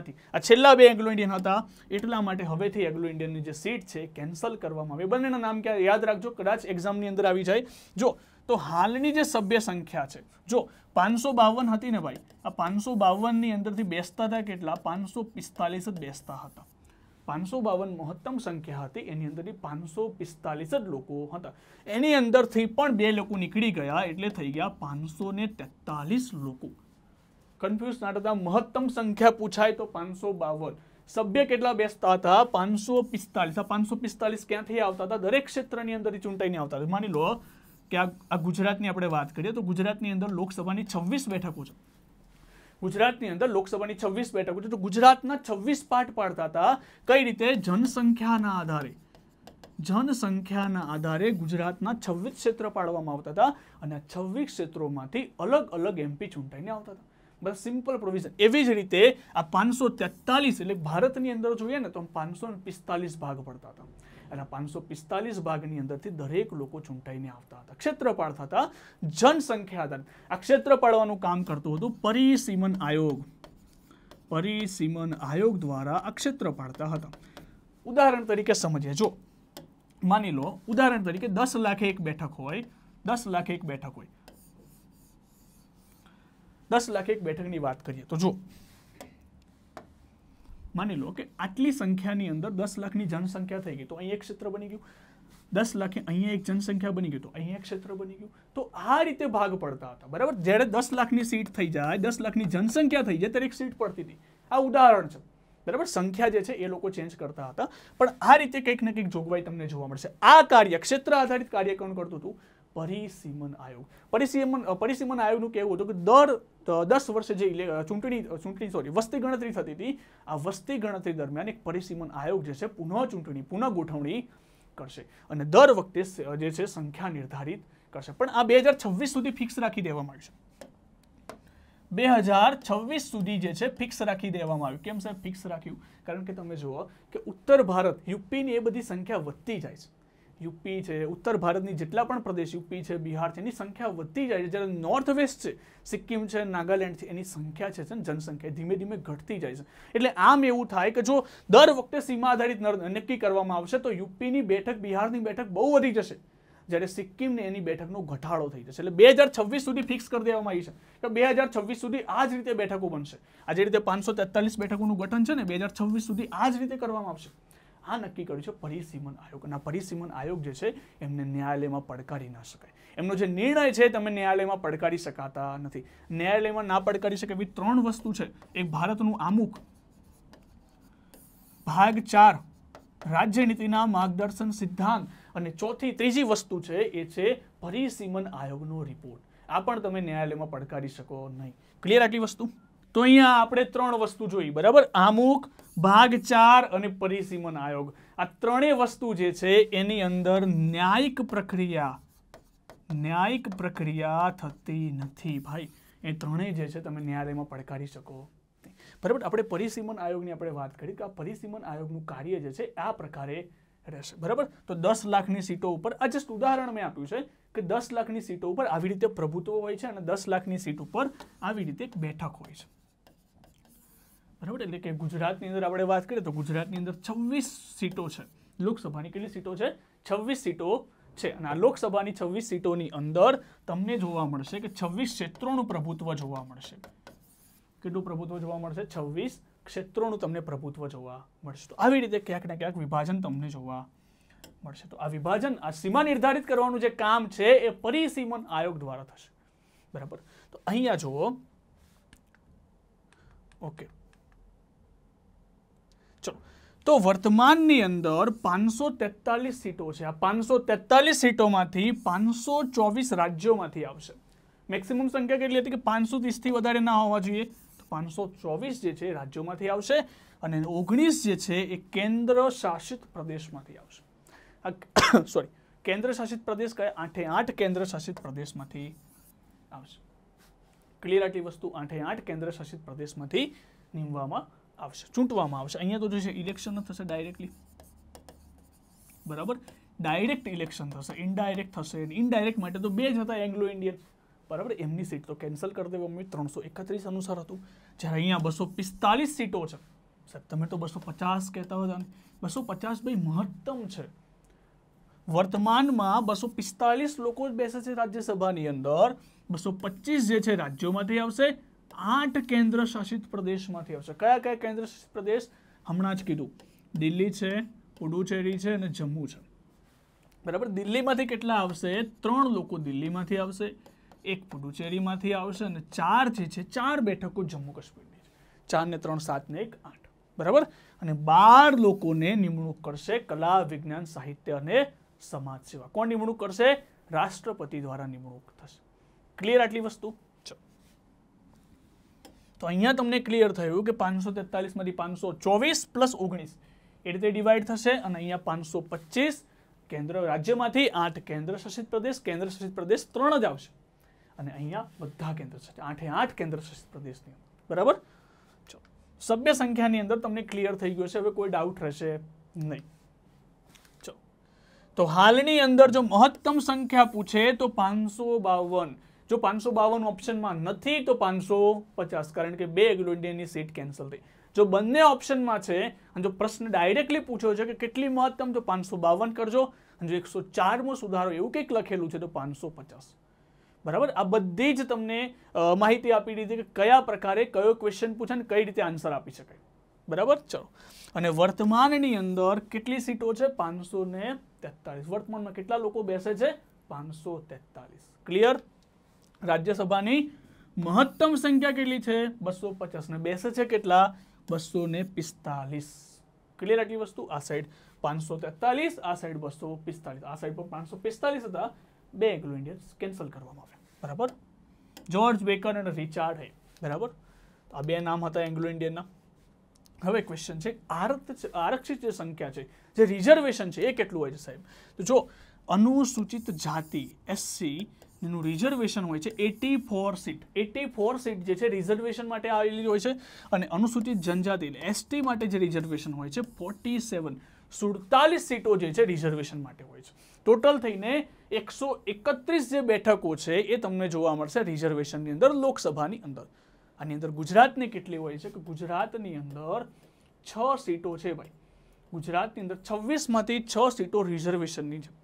નથી આ છેલ્લા બે એંગ્લો ઇન્ડિયન હતા એટલા માટે હવેથી એંગ્લો ઇન્ડિયનની જે સીટ છે કેન્સલ કરવામાં આવી બંનેના નામ ક્યાં યાદ રાખજો કદાચ એક્ઝામની અંદર આવી જાય જો તો હાલની જે સભ્ય સંખ્યા છે જો પાંચસો બાવન હતી ને ભાઈ આ પાંચસો બાવનની અંદરથી બેસતા હતા કેટલા પાંચસો પિસ્તાલીસ જ બેસતા હતા પાંચસો બાવન મહત્તમ સંખ્યા હતી એની અંદરથી પાંચસો પિસ્તાલીસ જ લોકો હતા એની અંદરથી પણ બે લોકો નીકળી ગયા એટલે થઈ ગયા પાંચસો ને લોકો કન્ફ્યુઝ ના થતા મહત્તમ સંખ્યા પૂછાય તો પાંચસો બાવન સભ્ય કેટલા બેસતા હતા પાંચસો પિસ્તાલીસ આ પાંચસો પિસ્તાલીસ ક્યાંથી આવતા હતા દરેક ક્ષેત્રની અંદરથી ચૂંટાઈને આવતા હતા માની લો કે આ ગુજરાતની આપણે વાત કરીએ તો ગુજરાતની અંદર લોકસભાની છવ્વીસ બેઠકો છે ગુજરાતની અંદર લોકસભાની છવ્વીસ બેઠકો છે તો ગુજરાતના છવ્વીસ પાઠ પાડતા હતા કઈ રીતે જનસંખ્યાના આધારે જનસંખ્યાના આધારે ગુજરાતના છવ્વીસ ક્ષેત્ર પાડવામાં આવતા હતા અને છવ્વીસ ક્ષેત્રોમાંથી અલગ અલગ એમપી ચૂંટાઈને આવતા હતા બસ સિમ્પલ પ્રોવિઝન એવી જ રીતે આ પાંચસો તેતાલીસ એટલે ભારતની અંદર જોઈએ ને તો પાંચસો પિસ્તાલીસ ભાગ પડતા હતા અને પાંચસો પિસ્તાલીસ ભાગની અંદરથી દરેક લોકો ચૂંટાઈને આવતા હતા ક્ષેત્રપાળ થતા જનસંખ્યા આધાર આ ક્ષેત્ર પાડવાનું કામ કરતું હતું પરિસીમન આયોગ પરિસીમન આયોગ દ્વારા આ ક્ષેત્ર પાડતા હતા ઉદાહરણ તરીકે સમજીએ જો માની લો ઉદાહરણ તરીકે દસ લાખે એક બેઠક હોય દસ લાખે એક બેઠક હોય દસ લાખ એક બેઠકની વાત કરીએ તો જો માની લો કે આટલી સંખ્યાની અંદર દસ લાખની જનસંખ્યા થઈ ગઈ તો અહીં એક ક્ષેત્ર બની ગયું દસ લાખે અહીંયા એક જનસંખ્યા બની ગયું તો અહીંયા એક ક્ષેત્ર બની ગયું તો આ રીતે ભાગ પડતા હતા બરાબર જ્યારે દસ લાખની સીટ થઈ જાય દસ લાખની જનસંખ્યા થઈ જાય ત્યારે એક સીટ પડતી હતી આ ઉદાહરણ છે બરાબર સંખ્યા જે છે એ લોકો ચેન્જ કરતા હતા પણ આ રીતે કંઈક ને કંઈક જોગવાઈ તમને જોવા મળશે આ કાર્ય ક્ષેત્ર આધારિત કાર્ય કોણ કરતું હતું પરિસીમન આયોગ પરિસીમન પરિસીમન આયોગનું કહેવું હતું કે દર દસ વર્ષે જે ચૂંટણી ચૂંટણી સોરી વસ્તી ગણતરી થતી હતી આ વસ્તી ગણતરી દરમિયાન એક પરિસીમન આયોગ જે છે પુનઃ ચૂંટણી પુનઃ ગોઠવણી કરશે અને દર વખતે જે છે સંખ્યા નિર્ધારિત કરશે પણ આ બે હજાર છવ્વીસ સુધી ફિક્સ રાખી દેવામાં આવ્યું બે હજાર છવ્વીસ સુધી જે છે ફિક્સ રાખી દેવામાં આવ્યું કેમ સાહેબ ફિક્સ રાખ્યું કારણ કે તમે જુઓ કે ઉત્તર ભારત યુપીની એ બધી સંખ્યા વધતી જાય છે યુપી છે ઉત્તર ભારતની જેટલા પણ પ્રદેશ યુપી છે બિહાર છે એની સંખ્યા વધતી જાય છે જ્યારે નોર્થ વેસ્ટ છે સિક્કિમ છે નાગાલેન્ડ છે એની સંખ્યા છે છે જનસંખ્યા ધીમે ધીમે ઘટતી જાય છે એટલે આમ એવું થાય કે જો દર વખતે સીમા આધારિત નક્કી કરવામાં આવશે તો યુપીની બેઠક બિહારની બેઠક બહુ વધી જશે જ્યારે સિક્કિમને એની બેઠકનો ઘટાડો થઈ જશે એટલે બે હજાર છવ્વીસ સુધી ફિક્સ કરી દેવામાં આવી છે તો બે હજાર છવ્વીસ સુધી આ જ રીતે બેઠકો બનશે આ જે રીતે પાંચસો તેતાલીસ બેઠકોનું ગઠન છે ને બે હજાર છવ્વીસ સુધી આ જ રીતે કરવામાં આવશે આ નક્કી કર્યું છે પરિસીમન આયોગ અને પરિસીમન આયોગ જે છે એમને ન્યાયાલયમાં પડકારી ના શકાય એમનો જે નિર્ણય છે તમે ન્યાયાલયમાં પડકારી શકાતા નથી ન્યાયાલયમાં ના પડકારી શકે એવી ત્રણ વસ્તુ છે એક ભારતનું આમુખ ભાગ ચાર રાજ્યનીતિના માર્ગદર્શન સિદ્ધાંત અને ચોથી ત્રીજી વસ્તુ છે એ છે પરિસીમન આયોગનો રિપોર્ટ આ પણ તમે ન્યાયાલયમાં પડકારી શકો નહીં ક્લિયર આટલી વસ્તુ તો અહીંયા આપણે ત્રણ વસ્તુ જોઈ બરાબર આમુખ ભાગ ચાર અને પરિસીમન આયોગ આ ત્રણેય વસ્તુ જે છે એની અંદર ન્યાયિક પ્રક્રિયા ન્યાયિક પ્રક્રિયા થતી નથી ભાઈ એ ત્રણેય જે છે તમે ન્યાયાલયમાં પડકારી શકો બરાબર આપણે પરિસીમન આયોગની આપણે વાત કરી કે આ પરિસીમન આયોગનું કાર્ય જે છે આ પ્રકારે રહેશે બરાબર તો દસ લાખની સીટો ઉપર આ જસ્ટ ઉદાહરણ મેં આપ્યું છે કે દસ લાખની સીટો ઉપર આવી રીતે પ્રભુત્વ હોય છે અને દસ લાખની સીટ ઉપર આવી રીતે બેઠક હોય છે બરાબર એટલે કે ગુજરાતની અંદર આપણે વાત કરીએ તો ગુજરાતની અંદર છવ્વીસ સીટો છે લોકસભાની કેટલી સીટો છે છવ્વીસ સીટો છે અને આ લોકસભાની છવ્વીસ સીટોની અંદર તમને જોવા મળશે કે છવ્વીસ ક્ષેત્રોનું પ્રભુત્વ જોવા મળશે કેટલું પ્રભુત્વ જોવા મળશે છવ્વીસ ક્ષેત્રોનું તમને પ્રભુત્વ જોવા મળશે તો આવી રીતે ક્યાંક ને ક્યાંક વિભાજન તમને જોવા મળશે તો આ વિભાજન આ સીમા નિર્ધારિત કરવાનું જે કામ છે એ પરિસીમન આયોગ દ્વારા થશે બરાબર તો અહીંયા જુઓ ઓકે ચલો તો વર્તમાનની અંદર પાંચસો તેતાલીસ સીટો છે આ પાંચસો તેતાલીસ સીટોમાંથી પાંચસો ચોવીસ રાજ્યોમાંથી આવશે મેક્સિમમ સંખ્યા કેટલી હતી કે પાંચસો ત્રીસથી વધારે ના હોવા જોઈએ તો પાંચસો ચોવીસ જે છે રાજ્યોમાંથી આવશે અને ઓગણીસ જે છે એ કેન્દ્ર શાસિત પ્રદેશમાંથી આવશે સોરી [coughs] કેન્દ્ર શાસિત પ્રદેશ કયા આઠે આઠ કેન્દ્ર શાસિત પ્રદેશમાંથી આવશે ક્લિયર આટલી વસ્તુ આઠે આઠ કેન્દ્ર શાસિત પ્રદેશમાંથી નીમવામાં આવશે ચૂંટવામાં આવશે અહીંયા તો જોશે ઇલેક્શન થશે ડાયરેક્ટલી બરાબર ડાયરેક્ટ ઇલેક્શન થશે ઇનડાયરેક્ટ થશે ઇનડાયરેક્ટ માટે તો બે જ હતા એંગ્લો ઇન્ડિયન બરાબર એમની સીટ તો કેન્સલ કરી દેવામાં આવી ત્રણસો એકત્રીસ અનુસાર હતું જ્યારે અહીંયા બસો પિસ્તાલીસ સીટો છે સાહેબ તમે તો બસો પચાસ કહેતા હતા ને બસો પચાસ ભાઈ મહત્તમ છે વર્તમાનમાં બસો પિસ્તાલીસ લોકો જ બેસે છે રાજ્યસભાની અંદર બસો પચીસ જે છે રાજ્યોમાંથી આવશે આઠ કેન્દ્ર શાસિત પ્રદેશમાંથી આવશે કયા કયા કેન્દ્ર શાસિત પ્રદેશ હમણાં જ કીધું દિલ્હી છે પુડુચેરી છે અને જમ્મુ છે બરાબર દિલ્હીમાંથી કેટલા આવશે ત્રણ લોકો દિલ્હીમાંથી આવશે એક પુડુચેરીમાંથી આવશે અને ચાર જે છે ચાર બેઠકો જમ્મુ કાશ્મીરની છે ચાર ત્રણ સાતને એક આઠ બરાબર અને બાર લોકોને નિમણૂક કરશે કલા વિજ્ઞાન સાહિત્ય અને સમાજ સેવા કોણ નિમણૂક કરશે રાષ્ટ્રપતિ દ્વારા નિમણૂક થશે ક્લિયર આટલી વસ્તુ તો અહીંયા તમને ક્લિયર થયું કે પાંચસો તેતાલીસમાંથી પાંચસો ચોવીસ પ્લસ ઓગણીસ એ રીતે ડિવાઈડ થશે અને અહીંયા પાંચસો પચીસ કેન્દ્ર રાજ્યમાંથી આઠ કેન્દ્રશાસિત પ્રદેશ કેન્દ્રશાસિત પ્રદેશ ત્રણ જ આવશે અને અહીંયા બધા કેન્દ્ર શાસિત આઠે આઠ કેન્દ્રશાસિત પ્રદેશની બરાબર ચલો સભ્ય સંખ્યાની અંદર તમને ક્લિયર થઈ ગયો છે હવે કોઈ ડાઉટ રહેશે નહીં ચલો તો હાલની અંદર જો મહત્તમ સંખ્યા પૂછે તો પાંચસો બાવન જો પાંચસો બાવન ઓપ્શનમાં નથી તો પાંચસો પચાસ કારણ કે બે એગ્લો સીટ કેન્સલ થઈ જો બંને ઓપ્શનમાં છે અને જો પ્રશ્ન ડાયરેક્ટલી પૂછ્યો છે કે કેટલી મહત્તમ તો પાંચસો બાવન કરજો અને જો એકસો ચારમો સુધારો એવું કંઈક લખેલું છે તો પાંચસો પચાસ બરાબર આ બધી જ તમને માહિતી આપી દીધી કે કયા પ્રકારે કયો ક્વેશ્ચન પૂછે અને કઈ રીતે આન્સર આપી શકાય બરાબર ચલો અને વર્તમાનની અંદર કેટલી સીટો છે પાંચસો ને તેતાલીસ વર્તમાનમાં કેટલા લોકો બેસે છે પાંચસો તેતાલીસ ક્લિયર રાજ્યસભાની મહત્તમ સંખ્યા કેટલી છે બસો પચાસ ને બેસે છે કેટલા બસો ને પિસ્તાલીસ ક્લિયર આટલી વસ્તુ આ સાઈડ પાંચસો તેતાલીસ આ સાઈડ બસો પિસ્તાલીસ આ સાઈડ પર પાંચસો પિસ્તાલીસ હતા બે એંગ્લો ઇન્ડિયન્સ કેન્સલ કરવામાં આવ્યા બરાબર જ્યોર્જ બેકર અને રિચાર્ડ હે બરાબર આ બે નામ હતા એંગ્લો ઇન્ડિયનના હવે ક્વેશ્ચન છે આરક્ષિત જે સંખ્યા છે જે રિઝર્વેશન છે એ કેટલું હોય છે સાહેબ તો જો અનુસૂચિત જાતિ એસસી એનું રિઝર્વેશન હોય છે eighty four seat eighty four seat જે છે રિઝર્વેશન માટે આવેલી હોય છે અને અનુસૂચિત જનજાતિ એસટી માટે જે રિઝર્વેશન હોય છે ફોર્ટી સેવન સુડતાલીસ સીટો જે છે રિઝર્વેશન માટે હોય છે ટોટલ થઈને એકસો એકત્રીસ જે બેઠકો છે એ તમને જોવા મળશે રિઝર્વેશનની અંદર લોકસભાની અંદર આની અંદર ગુજરાતની કેટલી હોય છે કે ગુજરાતની અંદર છ સીટો છે ભાઈ ગુજરાતની અંદર છવ્વીસમાંથી છ સીટો રિઝર્વેશનની છે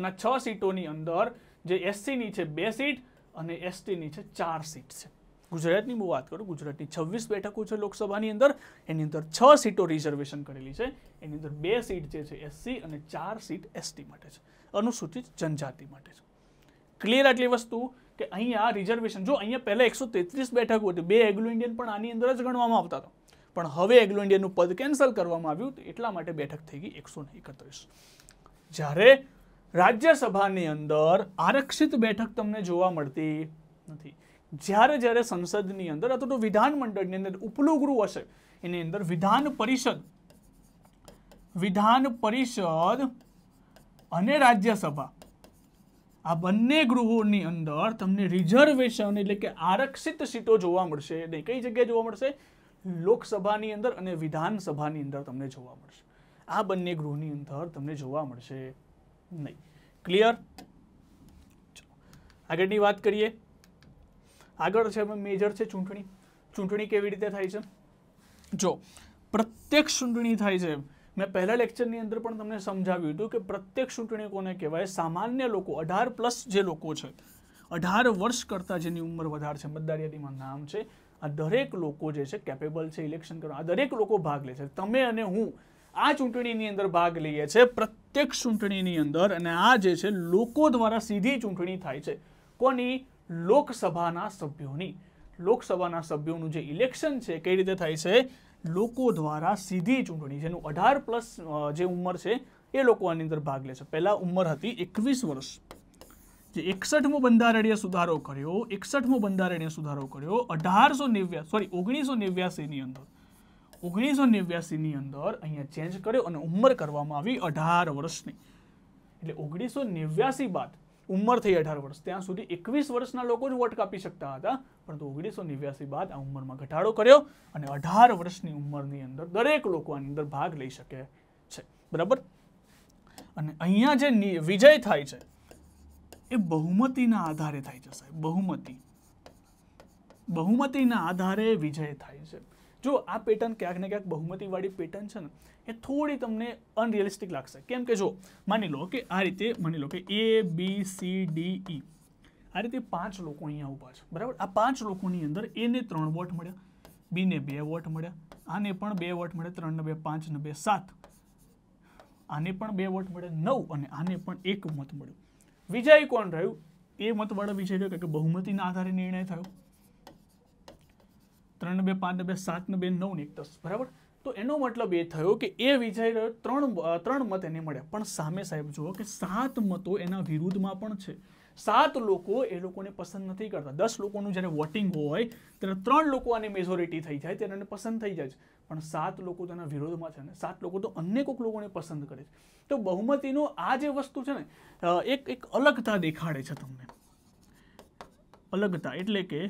અને છ સીટોની અંદર જે એસસીની છે બે સીટ અને એસટીની છે ચાર સીટ છે ગુજરાતની હું વાત કરું ગુજરાતની છવ્વીસ બેઠકો છે લોકસભાની અંદર એની અંદર છ સીટો રિઝર્વેશન કરેલી છે એની અંદર બે સીટ જે છે એસસી અને ચાર સીટ એસટી માટે છે અનુસૂચિત જનજાતિ માટે છે ક્લિયર આટલી વસ્તુ કે અહીંયા રિઝર્વેશન જો અહીંયા પહેલાં એકસો તેત્રીસ બેઠકો હતી બે એગ્લો ઇન્ડિયન પણ આની અંદર જ ગણવામાં આવતા હતા પણ હવે એગ્લો ઇન્ડિયનનું પદ કેન્સલ કરવામાં આવ્યું એટલા માટે બેઠક થઈ ગઈ એકસો એકત્રીસ જ્યારે રાજ્યસભાની અંદર આરક્ષિત બેઠક તમને જોવા મળતી નથી જ્યારે જ્યારે સંસદની અંદર અથવા તો વિધાનમંડળની અંદર ઉપલું ગૃહ હશે એની અંદર વિધાન પરિષદ વિધાન પરિષદ અને રાજ્યસભા આ બંને ગૃહોની અંદર તમને રિઝર્વેશન એટલે કે આરક્ષિત સીટો જોવા મળશે નહીં કઈ જગ્યાએ જોવા મળશે લોકસભાની અંદર અને વિધાનસભાની અંદર તમને જોવા મળશે આ બંને ગૃહની અંદર તમને જોવા મળશે નહીં ક્લિયર આગળની વાત કરીએ આગળ છે મેજર છે ચૂંટણી ચૂંટણી કેવી રીતે થાય છે જો પ્રત્યક્ષ ચૂંટણી થાય છે મેં પહેલા લેક્ચરની અંદર પણ તમને સમજાવ્યું હતું કે પ્રત્યક્ષ ચૂંટણી કોને કહેવાય સામાન્ય લોકો અઢાર પ્લસ જે લોકો છે અઢાર વર્ષ કરતાં જેની ઉંમર વધારે છે મતદાર યાદીમાં નામ છે આ દરેક લોકો જે છે કેપેબલ છે ઇલેક્શન કરવા આ દરેક લોકો ભાગ લે છે તમે અને હું આ ચૂંટણીની અંદર ભાગ લઈએ છીએ પ્રત્યેક ચૂંટણીની અંદર અને આ જે છે લોકો દ્વારા સીધી ચૂંટણી થાય છે કોની લોકસભાના સભ્યોની લોકસભાના સભ્યોનું જે ઇલેક્શન છે કઈ રીતે થાય છે લોકો દ્વારા સીધી ચૂંટણી જેનું અઢાર પ્લસ જે ઉંમર છે એ લોકો આની અંદર ભાગ લે છે પહેલાં ઉંમર હતી એકવીસ વર્ષ જે એકસઠમો બંધારણીય સુધારો કર્યો એકસઠમો બંધારણીય સુધારો કર્યો અઢારસો નેવ્યા સોરી ઓગણીસો નેવ્યાસીની અંદર ઓગણીસો નેવ્યાસીની અંદર અહીંયા ચેન્જ કર્યો અને ઉંમર કરવામાં આવી અઢાર વર્ષની એટલે ઓગણીસો નેવ્યાસી બાદ ઉંમર થઈ અઢાર વર્ષ ત્યાં સુધી એકવીસ વર્ષના લોકો જ વોટ કાપી શકતા હતા પરંતુ ઓગણીસો નેવ્યાસી બાદ આ ઉંમરમાં ઘટાડો કર્યો અને અઢાર વર્ષની ઉંમરની અંદર દરેક લોકો આની અંદર ભાગ લઈ શકે છે બરાબર અને અહીંયા જે વિજય થાય છે એ બહુમતીના આધારે થાય છે સાહેબ બહુમતી બહુમતીના આધારે વિજય થાય છે જો આ પેટર્ન ક્યાંક ને ક્યાંક બહુમતીવાળી પેટર્ન છે ને એ થોડી તમને અનરિયલિસ્ટિક લાગશે કેમ કે જો માની લો કે આ રીતે માની લો કે એ બી સી ડી ઈ આ રીતે પાંચ લોકો અહીંયા ઉભા છે બરાબર આ પાંચ લોકોની અંદર એને ત્રણ વોટ મળ્યા બીને બે વોટ મળ્યા આને પણ બે વોટ મળ્યા ત્રણને બે પાંચને બે સાત આને પણ બે વોટ મળ્યા નવ અને આને પણ એક મત મળ્યો વિજય કોણ રહ્યું એ મતવાળા વિજય કે બહુમતીના આધારે નિર્ણય થયો ત્રણ બે પાંચ બે સાત બે નવ એક દસ બરાબર તો એનો મતલબ એ થયો કે એ વિજય રહ્યો ત્રણ ત્રણ મત એને મળ્યા પણ સામે સાહેબ જુઓ કે સાત મતો એના વિરુદ્ધમાં પણ છે સાત લોકો એ લોકોને પસંદ નથી કરતા દસ લોકોનું જ્યારે વોટિંગ હોય ત્યારે ત્રણ લોકો આની મેજોરિટી થઈ જાય ત્યારે પસંદ થઈ જાય છે પણ સાત લોકો તેના વિરોધમાં છે ને સાત લોકો તો અન્ય કોઈક લોકોને પસંદ કરે છે તો બહુમતીનો આ જે વસ્તુ છે ને એક એક અલગતા દેખાડે છે તમને અલગતા એટલે કે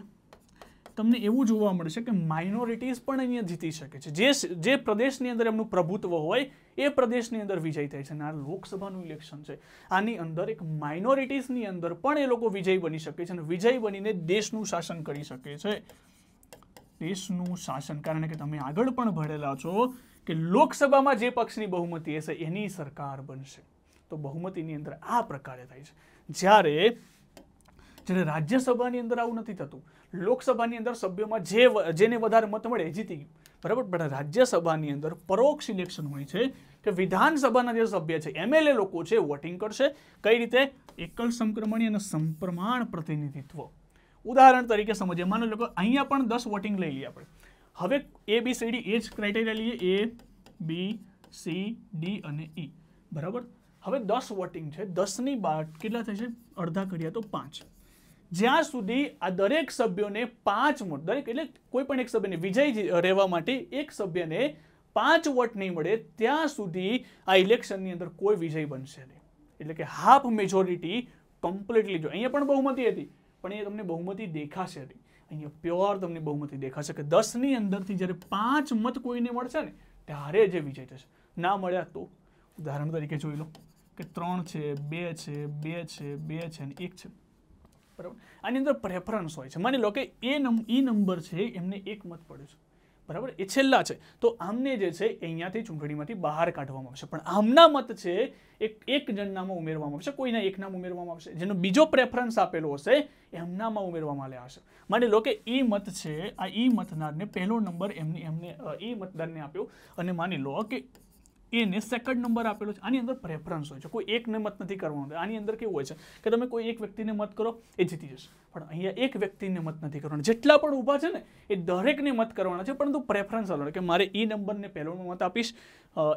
તમને એવું જોવા મળશે કે માઇનોરિટીઝ પણ અહીંયા જીતી શકે છે જે જે પ્રદેશની અંદર એમનું પ્રભુત્વ હોય એ પ્રદેશની અંદર વિજય થાય છે અને આ લોકસભાનું ઇલેક્શન છે આની અંદર એક માઇનોરિટીઝની અંદર પણ એ લોકો વિજય બની શકે છે અને વિજય બનીને દેશનું શાસન કરી શકે છે દેશનું શાસન કારણ કે તમે આગળ પણ ભણેલા છો કે લોકસભામાં જે પક્ષની બહુમતી હશે એની સરકાર બનશે તો બહુમતીની અંદર આ પ્રકારે થાય છે જ્યારે જ્યારે રાજ્યસભાની અંદર આવું નથી થતું લોકસભાની અંદર સભ્યોમાં જે જેને વધારે મત મળે એ જીતી ગયું બરાબર પણ રાજ્યસભાની અંદર પરોક્ષ ઇલેક્શન હોય છે કે વિધાનસભાના જે સભ્ય છે એમએલએ લોકો છે વોટિંગ કરશે કઈ રીતે એકલ સંક્રમણી અને સંપ્રમાણ પ્રતિનિધિત્વ ઉદાહરણ તરીકે સમજીએ માનો લોકો અહીંયા પણ દસ વોટિંગ લઈ લઈએ આપણે હવે એ બી સી ડી એ જ ક્રાઇટેરિયા લઈએ એ બી સી ડી અને ઈ e. બરાબર હવે દસ વોટિંગ છે દસની બાર કેટલા થશે અડધા કરીએ તો પાંચ જ્યાં સુધી આ દરેક સભ્યોને પાંચ વોટ દરેક એટલે કોઈ પણ એક સભ્યને વિજય રહેવા માટે એક સભ્યને પાંચ વોટ નહીં મળે ત્યાં સુધી આ ઇલેક્શનની અંદર કોઈ વિજય બનશે નહીં એટલે કે હાફ મેજોરિટી કમ્પ્લીટલી જો અહીંયા પણ બહુમતી હતી પણ એ તમને બહુમતી દેખાશે નહીં અહીંયા પ્યોર તમને બહુમતી દેખાશે કે દસની અંદરથી જ્યારે પાંચ મત કોઈને મળશે ને ત્યારે જે વિજય થશે ના મળ્યા તો ઉદાહરણ તરીકે જોઈ લો કે ત્રણ છે બે છે બે છે બે છે અને એક છે બરાબર આની અંદર પ્રેફરન્સ હોય છે માની લો કે એ નંબર ઈ નંબર છે એમને એક મત પડે છે બરાબર એ છેલ્લા છે તો આમને જે છે અહીંયાથી ચૂંટણીમાંથી બહાર કાઢવામાં આવશે પણ આમના મત છે એક એક જણનામાં ઉમેરવામાં આવશે કોઈના એક નામ ઉમેરવામાં આવશે જેનો બીજો પ્રેફરન્સ આપેલો હશે એમનામાં ઉમેરવામાં આવ્યા હશે માની લો કે એ મત છે આ ઈ મતદારને પહેલો નંબર એમને એમને ઈ મતદારને આપ્યો અને માની લો કે એને સેકન્ડ નંબર આપેલો છે આની અંદર પ્રેફરન્સ હોય છે કોઈ એકને મત નથી કરવાનો આની અંદર કેવું હોય છે કે તમે કોઈ એક વ્યક્તિને મત કરો એ જીતી જશે પણ અહીંયા એક વ્યક્તિને મત નથી કરવાનો જેટલા પણ ઊભા છે ને એ દરેકને મત કરવાના છે પરંતુ પ્રેફરન્સ અલગ કે મારે એ નંબરને પહેલો મત આપીશ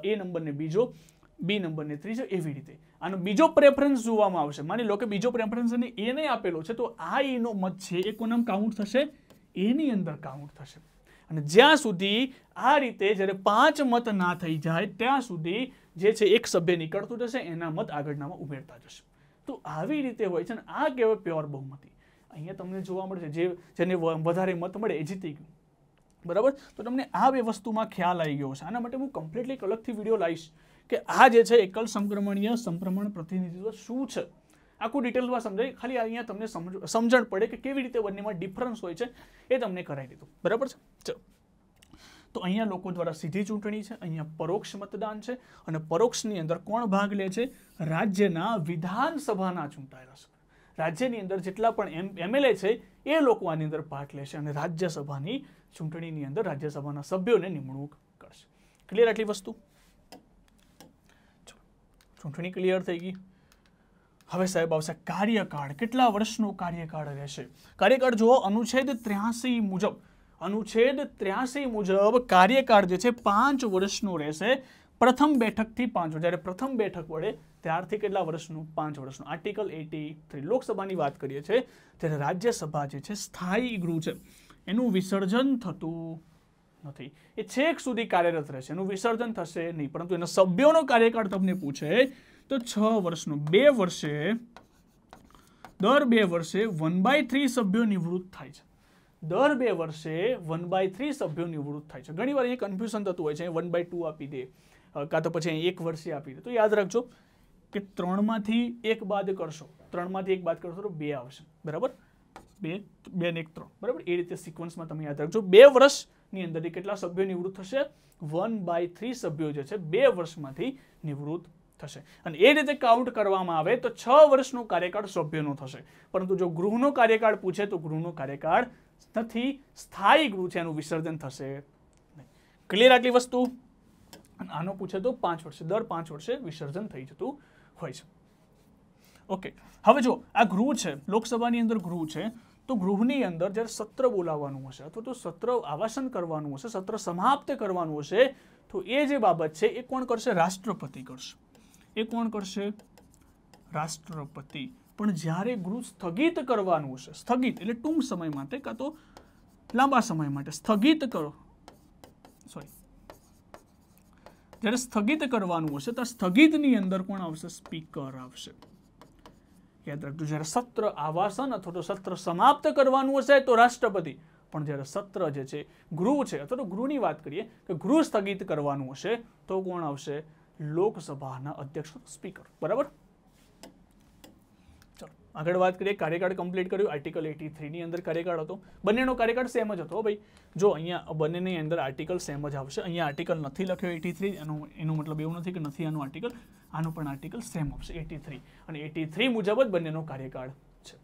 એ નંબરને બીજો બી નંબરને ત્રીજો એવી રીતે આનો બીજો પ્રેફરન્સ જોવામાં આવશે માની લો કે બીજો પ્રેફરન્સ એને એને આપેલો છે તો આ એનો મત છે એ કોનામ કાઉન્ટ થશે એની અંદર કાઉન્ટ થશે અને જ્યાં સુધી આ રીતે જ્યારે પાંચ મત ના થઈ જાય ત્યાં સુધી જે છે એક સભ્ય નીકળતું જશે એના મત આગળનામાં ઉમેરતા જશે તો આવી રીતે હોય છે ને આ કહેવાય પ્યોર બહુમતી અહીંયા તમને જોવા મળશે જે જેને વધારે મત મળે એ જીતી ગયું બરાબર તો તમને આ બે વસ્તુમાં ખ્યાલ આવી ગયો છે આના માટે હું કમ્પ્લીટલી એક અલગથી વિડીયો લાવીશ કે આ જે છે એકલ સંક્રમણીય સંક્રમણ પ્રતિનિધિત્વ શું છે આખું ડિટેલ્સમાં સમજાય ખાલી અહીંયા તમને સમજણ પડે કે કેવી રીતે બંનેમાં ડિફરન્સ હોય છે એ તમને કરાવી દીધું બરાબર છે તો અહીંયા લોકો દ્વારા સીધી ચૂંટણી છે અહીંયા પરોક્ષ મતદાન છે અને પરોક્ષની અંદર કોણ ભાગ લે છે રાજ્યના વિધાનસભાના ચૂંટાયેલા સભ્યો રાજ્યની અંદર જેટલા પણ એમ એમએલએ છે એ લોકો આની અંદર પાર્ટ લેશે અને રાજ્યસભાની ચૂંટણીની અંદર રાજ્યસભાના સભ્યોને નિમણૂક કરશે ક્લિયર આટલી વસ્તુ ચૂંટણી ક્લિયર થઈ ગઈ હવે સાહેબ આવશે કાર્યકાળ કેટલા વર્ષનો કાર્યકાળ રહેશે કાર્યકાળ જુઓ અનુચ્છેદ ત્ર્યાસી મુજબ અનુચ્છેદ ત્ર્યાસી મુજબ કાર્યકાળ જે છે પાંચ વર્ષનું રહેશે પ્રથમ બેઠકથી પાંચ વર્ષ જ્યારે પ્રથમ બેઠક વડે ત્યારથી કેટલા વર્ષનું પાંચ વર્ષનું આર્ટિકલ એટી થ્રી લોકસભાની વાત કરીએ છીએ ત્યારે રાજ્યસભા જે છે સ્થાયી ગૃહ છે એનું વિસર્જન થતું નથી એ છેક સુધી કાર્યરત રહેશે એનું વિસર્જન થશે નહીં પરંતુ એના સભ્યોનો કાર્યકાળ તમને પૂછે તો છ વર્ષનો બે વર્ષે દર બે વર્ષે વન બાય થ્રી સભ્યો નિવૃત્ત થાય છે દર બે વર્ષે વન બાય થ્રી સભ્યો નિવૃત્ત થાય છે ઘણીવાર અહીંયા કન્ફ્યુઝન થતું હોય છે વન બાય ટુ આપી દે કાં તો પછી એક વર્ષે આપી દે તો યાદ રાખજો કે ત્રણમાંથી એક બાદ કરશો ત્રણમાંથી એક બાદ કરશો તો બે આવશે બરાબર બે બે ને એક ત્રણ બરાબર એ રીતે સિક્વન્સમાં તમે યાદ રાખજો બે વર્ષની અંદર કેટલા સભ્યો નિવૃત્ત થશે વન બાય થ્રી સભ્યો જે છે બે વર્ષમાંથી નિવૃત્ત થશે અને એ રીતે કાઉન્ટ કરવામાં આવે તો છ વર્ષનો કાર્યકાળ સભ્યનો થશે પરંતુ જો ગૃહનો કાર્યકાળ પૂછે તો ગૃહનો કાર્યકાળ નથી સ્થાયી ગૃહ છે એનું વિસર્જન થશે ક્લિયર આટલી વસ્તુ આનો પૂછે તો પાંચ વર્ષે દર પાંચ વર્ષે વિસર્જન થઈ જતું હોય છે ઓકે હવે જો આ ગૃહ છે લોકસભાની અંદર ગૃહ છે તો ગૃહની અંદર જ્યારે સત્ર બોલાવવાનું હશે અથવા તો સત્ર આવાસન કરવાનું હશે સત્ર સમાપ્ત કરવાનું હશે તો એ જે બાબત છે એ કોણ કરશે રાષ્ટ્રપતિ કરશે એ કોણ કરશે રાષ્ટ્રપતિ પણ જ્યારે ગૃહ સ્થગિત કરવાનું હશે સ્થગિત એટલે ટૂંક સમય માટે કાં તો લાંબા સમય માટે સ્થગિત કરો સોરી જ્યારે સ્થગિત કરવાનું હશે ત્યારે સ્થગિતની અંદર કોણ આવશે સ્પીકર આવશે યાદ રાખજો જ્યારે સત્ર આવાસન અથવા તો સત્ર સમાપ્ત કરવાનું હશે તો રાષ્ટ્રપતિ પણ જ્યારે સત્ર જે છે ગૃહ છે અથવા તો ગૃહની વાત કરીએ કે ગૃહ સ્થગિત કરવાનું હશે તો કોણ આવશે લોકસભાના અધ્યક્ષ સ્પીકર બરાબર આગળ વાત કરીએ કાર્યકાળ કમ્પ્લીટ કર્યું આર્ટિકલ એટી થ્રીની અંદર કાર્યકાળ હતો બંનેનો કાર્યકાળ સેમ જ હતો ભાઈ જો અહીંયા બંનેની અંદર આર્ટિકલ સેમ જ આવશે અહીંયા આર્ટિકલ નથી લખ્યો એટી થ્રી એનો એનો મતલબ એવું નથી કે નથી આનું આર્ટિકલ આનું પણ આર્ટિકલ સેમ આવશે એટી થ્રી અને એટી થ્રી મુજબ જ બંનેનો કાર્યકાળ છે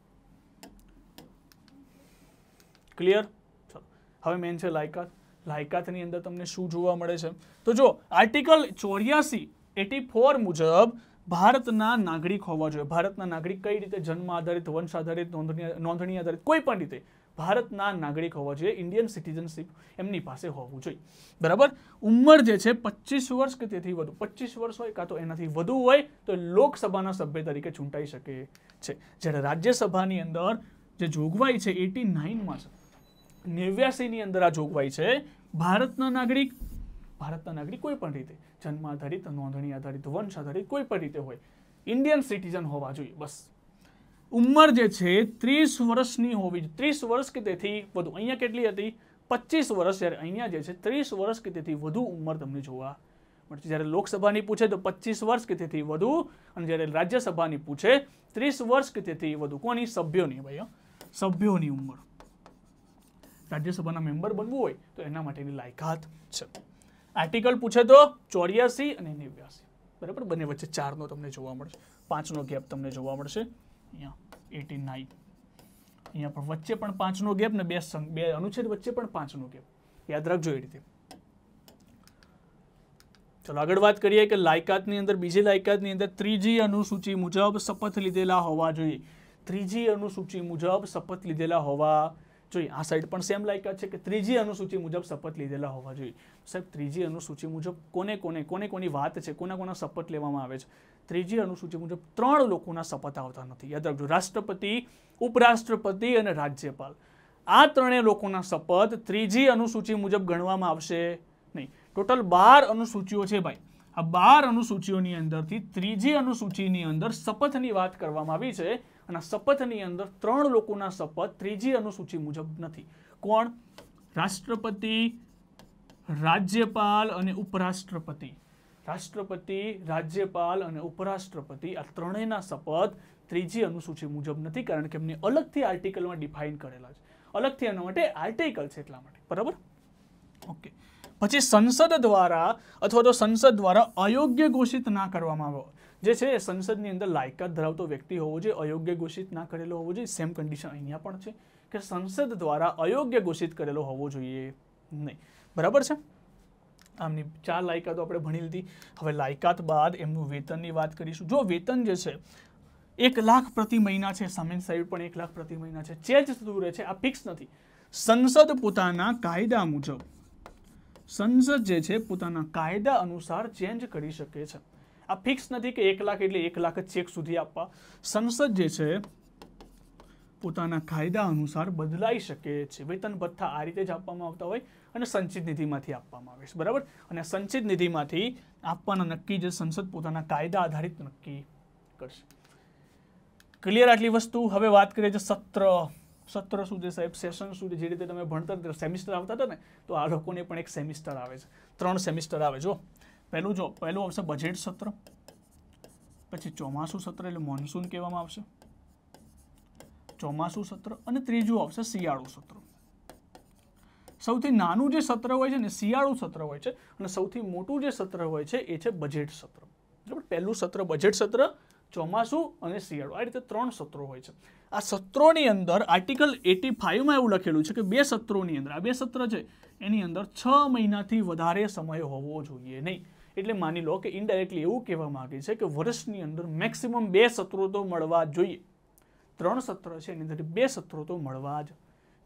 ક્લિયર ચલો હવે મેન છે લાયકાત લાયકાતની અંદર તમને શું જોવા મળે છે તો જો આર્ટિકલ ચોર્યાસી એટી ફોર મુજબ ભારતના નાગરિક હોવા જોઈએ ભારતના નાગરિક કઈ રીતે જન્મ આધારિત વંશ આધારિત નોંધણી નોંધણી આધારિત કોઈ પણ રીતે ભારતના નાગરિક હોવા જોઈએ ઇન્ડિયન સિટીઝનશીપ એમની પાસે હોવું જોઈએ બરાબર ઉંમર જે છે પચીસ વર્ષ કે તેથી વધુ પચીસ વર્ષ હોય કાં તો એનાથી વધુ હોય તો લોકસભાના સભ્ય તરીકે ચૂંટાઈ શકે છે જ્યારે રાજ્યસભાની અંદર જે જોગવાઈ છે એટી નાઇનમાં છે નેવ્યાસીની અંદર આ જોગવાઈ છે ભારતના નાગરિક ભારતના નાગરિક કોઈ પણ રીતે जन्म आधारित नोधनी आधारित वंश आधारित कोईपन रीते हुए इंडियन सीटिजन होवा जो बस उम्र जो है तीस वर्ष तीस वर्ष के पच्चीस वर्ष जैसे तीस वर्ष के उमर तक जयरे लोकसभा पूछे तो पच्चीस वर्ष के बढ़ू राज्यसभा पूछे तीस वर्ष के बढ़ू को सभ्यों भाई सभ्यों उम्र राज्यसभा मेंम्बर बनवू हो तो एना लायकात આર્ટિકલ પૂછે તો ચોર્યાસી અને નેવ્યાસી બરાબર બંને વચ્ચે ચારનો તમને જોવા મળશે પાંચનો ગેપ તમને જોવા મળશે અહીંયા એટી નાઇન અહીંયા પણ વચ્ચે પણ પાંચનો ગેપ ને બે બે અનુચ્છેદ વચ્ચે પણ પાંચનો ગેપ યાદ રાખજો એ રીતે ચલો આગળ વાત કરીએ કે લાયકાતની અંદર બીજી લાયકાતની અંદર ત્રીજી અનુસૂચિ મુજબ શપથ લીધેલા હોવા જોઈએ ત્રીજી અનુસૂચિ મુજબ શપથ લીધેલા હોવા જોઈએ આ સાઈડ પણ સેમ લાયકાત છે કે ત્રીજી અનુસૂચિ મુજબ શપથ લીધેલા હોવા જોઈએ સાહેબ ત્રીજી અનુસૂચિ મુજબ કોને કોને કોને કોની વાત છે કોના કોના શપથ લેવામાં આવે છે ત્રીજી અનુસૂચિ મુજબ ત્રણ લોકોના શપથ આવતા નથી યાદ રાખજો રાષ્ટ્રપતિ ઉપરાષ્ટ્રપતિ અને રાજ્યપાલ આ ત્રણેય લોકોના શપથ ત્રીજી અનુસૂચિ મુજબ ગણવામાં આવશે નહીં ટોટલ બાર અનુસૂચિઓ છે ભાઈ આ બાર અનુસૂચિઓની અંદરથી ત્રીજી અનુસૂચિની અંદર શપથની વાત કરવામાં આવી છે અને શપથની અંદર ત્રણ લોકોના શપથ ત્રીજી અનુસૂચિ મુજબ નથી કોણ રાષ્ટ્રપતિ રાજ્યપાલ અને ઉપરાષ્ટ્રપતિ રાષ્ટ્રપતિ રાજ્યપાલ અને ઉપરાષ્ટ્રપતિ આ ત્રણેયના શપથ ત્રીજી અનુસૂચિ મુજબ નથી કારણ કે એમને અલગથી આર્ટિકલમાં ડિફાઇન કરેલા છે અલગથી એના માટે આર્ટિકલ છે એટલા માટે બરાબર ઓકે પછી સંસદ દ્વારા અથવા તો સંસદ દ્વારા અયોગ્ય ઘોષિત ના કરવામાં આવ્યો જે છે એ સંસદની અંદર લાયકાત ધરાવતો વ્યક્તિ હોવો જોઈએ અયોગ્ય ઘોષિત ના કરેલો હોવો જોઈએ સેમ કન્ડિશન અહીંયા પણ છે કે સંસદ દ્વારા અયોગ્ય ઘોષિત કરેલો હોવો જોઈએ નહીં બરાબર છે આમની ચાર લાયકાતો આપણે ભણી લીધી હવે લાયકાત બાદ એમનું વેતનની વાત કરીશું જો વેતન જે છે એક લાખ પ્રતિ મહિના છે સામેન સાહેબ પણ એક લાખ પ્રતિ મહિના છે ચેજ થતું રહે છે આ ફિક્સ નથી સંસદ પોતાના કાયદા મુજબ સંસદ જે છે પોતાના કાયદા અનુસાર ચેન્જ કરી શકે છે આ ફિક્સ નથી કે એક લાખ એટલે એક લાખ ચેક સુધી આપવા સંસદ જે છે પોતાના કાયદા અનુસાર બદલાઈ શકે છે વેતન ભથ્થા આ રીતે જ આપવામાં આવતા હોય અને સંચિત નિધિમાંથી આપવામાં આવે છે બરાબર અને સંચિત નિધિમાંથી આપવાના નક્કી જે સંસદ પોતાના કાયદા આધારિત નક્કી કરશે ક્લિયર આટલી વસ્તુ હવે વાત કરીએ જે સત્ર સત્ર સુધી સાહેબ સેશન સુધી જે રીતે તમે ભણતર સેમિસ્ટર આવતા હતા ને તો આ લોકોને પણ એક સેમિસ્ટર આવે છે ત્રણ સેમિસ્ટર આવે જો પહેલું જો પહેલું આવશે બજેટ સત્ર પછી ચોમાસું સત્ર એટલે મોન્સૂન કહેવામાં આવશે ચોમાસું સત્ર અને ત્રીજું આવશે શિયાળુ સત્ર સૌથી નાનું જે સત્ર હોય છે ને શિયાળુ સત્ર હોય છે અને સૌથી મોટું જે સત્ર હોય છે એ છે બજેટ સત્ર બરાબર પહેલું સત્ર બજેટ સત્ર ચોમાસું અને શિયાળુ આ રીતે ત્રણ સત્રો હોય છે આ સત્રોની અંદર આર્ટિકલ એટી ફાઇવમાં એવું લખેલું છે કે બે સત્રોની અંદર આ બે સત્ર છે એની અંદર છ મહિનાથી વધારે સમય હોવો જોઈએ નહીં એટલે માની લો કે ઇનડાયરેક્ટલી એવું કહેવા માંગે છે કે વર્ષની અંદર મેક્સિમમ બે સત્રો તો મળવા જોઈએ ત્રણ સત્ર છે એની અંદર બે સત્રો તો મળવા જ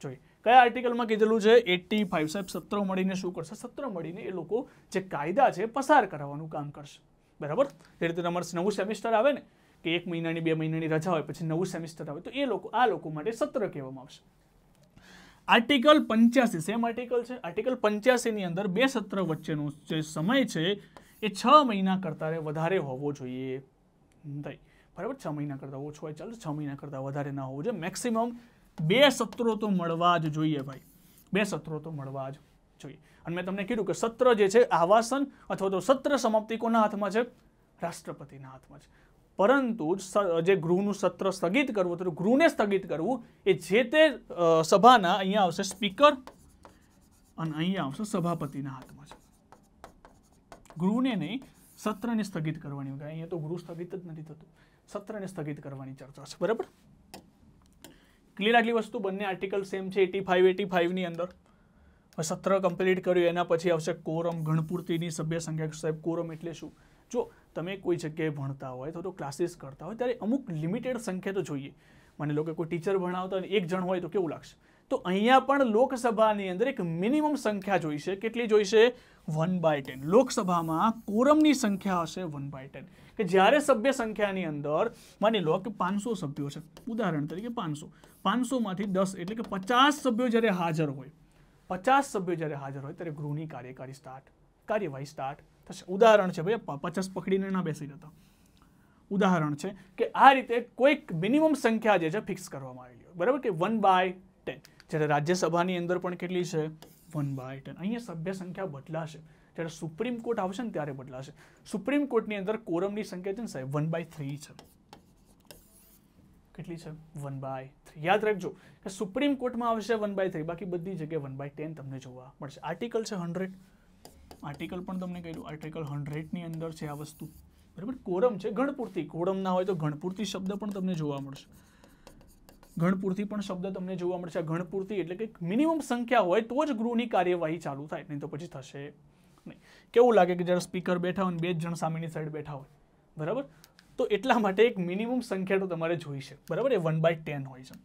જોઈએ કયા આર્ટિકલમાં કીધેલું છે એટી ફાઇવ સાહેબ સત્ર મળીને શું કરશે સત્ર મળીને એ લોકો જે કાયદા છે પસાર કરાવવાનું કામ કરશે બરાબર જે રીતે તમારે નવું સેમિસ્ટર આવે ને કે એક મહિનાની બે મહિનાની રજા હોય પછી નવું સેમિસ્ટર આવે તો એ લોકો આ લોકો માટે સત્ર કહેવામાં આવશે આર્ટિકલ પંચ્યાસી સેમ આર્ટિકલ છે આર્ટિકલ પંચ્યાસીની અંદર બે સત્ર વચ્ચેનો જે સમય છે એ છ મહિના કરતાં વધારે હોવો જોઈએ નહીં બરાબર છ મહિના કરતાં ઓછો હોય ચાલો છ મહિના કરતાં વધારે ના હોવો જોઈએ મેક્સિમમ બે સત્રો તો મળવા જ જોઈએ ભાઈ બે સત્રો તો મળવા જ જોઈએ અને મેં તમને કીધું કે સત્ર જે છે આવાસન અથવા તો સત્ર સમાપ્તિ કોના હાથમાં છે રાષ્ટ્રપતિના હાથમાં છે પરંતુ જે ગૃહનું સત્ર સ્થગિત કરવું તો ગૃહને સ્થગિત કરવું એ જે તે સભાના અહીંયા આવશે સ્પીકર અને અહીંયા આવશે સભાપતિના હાથમાં છે ગૃહને નહીં સત્રને સ્થગિત કરવાની અહીંયા તો ગૃહ સ્થગિત જ નથી થતું સત્રને સ્થગિત કરવાની ચર્ચા છે બરાબર ક્લિયર આટલી વસ્તુ બંને આર્ટિકલ સેમ છે એટી ફાઇવ એટી ફાઇવની અંદર સત્ર કમ્પ્લીટ કર્યું એના પછી આવશે કોરમ ગણપૂર્તિની સભ્ય સંખ્યા સાહેબ કોરમ એટલે શું જો તમે કોઈ જગ્યાએ ભણતા હોય અથવા તો ક્લાસીસ કરતા હોય ત્યારે અમુક લિમિટેડ સંખ્યા તો જોઈએ માની લો કે કોઈ ટીચર ભણાવતા હોય એક જણ હોય તો કેવું લાગશે તો અહીંયા પણ લોકસભાની અંદર એક મિનિમમ સંખ્યા જોઈશે કેટલી જોઈશે વન બાય ટેન લોકસભામાં કોરમની સંખ્યા હશે વન બાય ટેન કે જ્યારે સભ્ય સંખ્યાની અંદર માની લો કે પાંચસો સભ્યો છે ઉદાહરણ તરીકે પાંચસો પાંચસોમાંથી દસ એટલે કે પચાસ સભ્યો જ્યારે હાજર હોય પચાસ સભ્યો જ્યારે હાજર હોય ત્યારે ગૃહની કાર્યકારી સ્ટાર્ટ કાર્યવાહી સ્ટાર્ટ उदाहरण है भैया पचास पकड़ने न बेसी जाता उदाहरण है कि आ रीते कोई मिनिमम संख्या फिक्स कर बराबर कि वन बाय टेन जैसे राज्यसभा अंदर के वन बाय टेन अँ सभ्य संख्या बदला है जैसे सुप्रीम कोर्ट आशे तर बदला है सुप्रीम कोर्ट की अंदर कोरम की संख्या है साहब वन बाय थ्री है याद रखो सुप्रीम कोर्ट में वन बाय थ्री बाकी बड़ी जगह वन बाय टेन तक आर्टिकल हंड्रेड આર્ટિકલ પણ તમને કહ્યું આર્ટિકલ હંડ્રેડની અંદર છે આ વસ્તુ બરાબર કોરમ છે ગણપૂર્તિ કોરમ ના હોય તો ગણપૂર્તિ શબ્દ પણ તમને જોવા મળશે ગણપૂર્તિ પણ શબ્દ તમને જોવા મળશે આ ગણપૂર્તિ એટલે કે મિનિમમ સંખ્યા હોય તો જ ગૃહની કાર્યવાહી ચાલુ થાય નહીં તો પછી થશે નહીં કેવું લાગે કે જ્યારે સ્પીકર બેઠા હોય બે જ જણ સામેની સાઈડ બેઠા હોય બરાબર તો એટલા માટે એક મિનિમમ સંખ્યા તો તમારે જોઈ છે બરાબર એ વન બાય ટેન હોય છે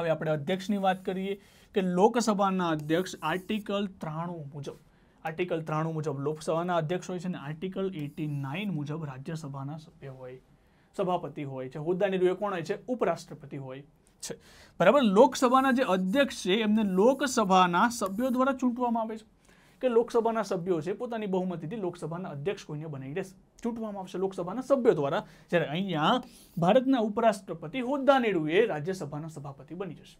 હવે આપણે અધ્યક્ષની વાત કરીએ કે લોકસભાના અધ્યક્ષ આર્ટિકલ ત્રાણું મુજબ આર્ટિકલ ત્રાણું મુજબ લોકસભાના અધ્યક્ષ હોય છે અને આર્ટિકલ એટી નાઇન મુજબ રાજ્યસભાના સભ્ય હોય સભાપતિ હોય છે હોદ્દાની રૂએ કોણ હોય છે ઉપરાષ્ટ્રપતિ હોય છે બરાબર લોકસભાના જે અધ્યક્ષ છે એમને લોકસભાના સભ્યો દ્વારા ચૂંટવામાં આવે છે કે લોકસભાના સભ્યો છે પોતાની બહુમતીથી લોકસભાના અધ્યક્ષ કોઈને બનાવી દેશે ચૂંટવામાં આવશે લોકસભાના સભ્યો દ્વારા જ્યારે અહીંયા ભારતના ઉપરાષ્ટ્રપતિ હોદ્દા નેડુએ રાજ્યસભાના સભાપતિ બની જશે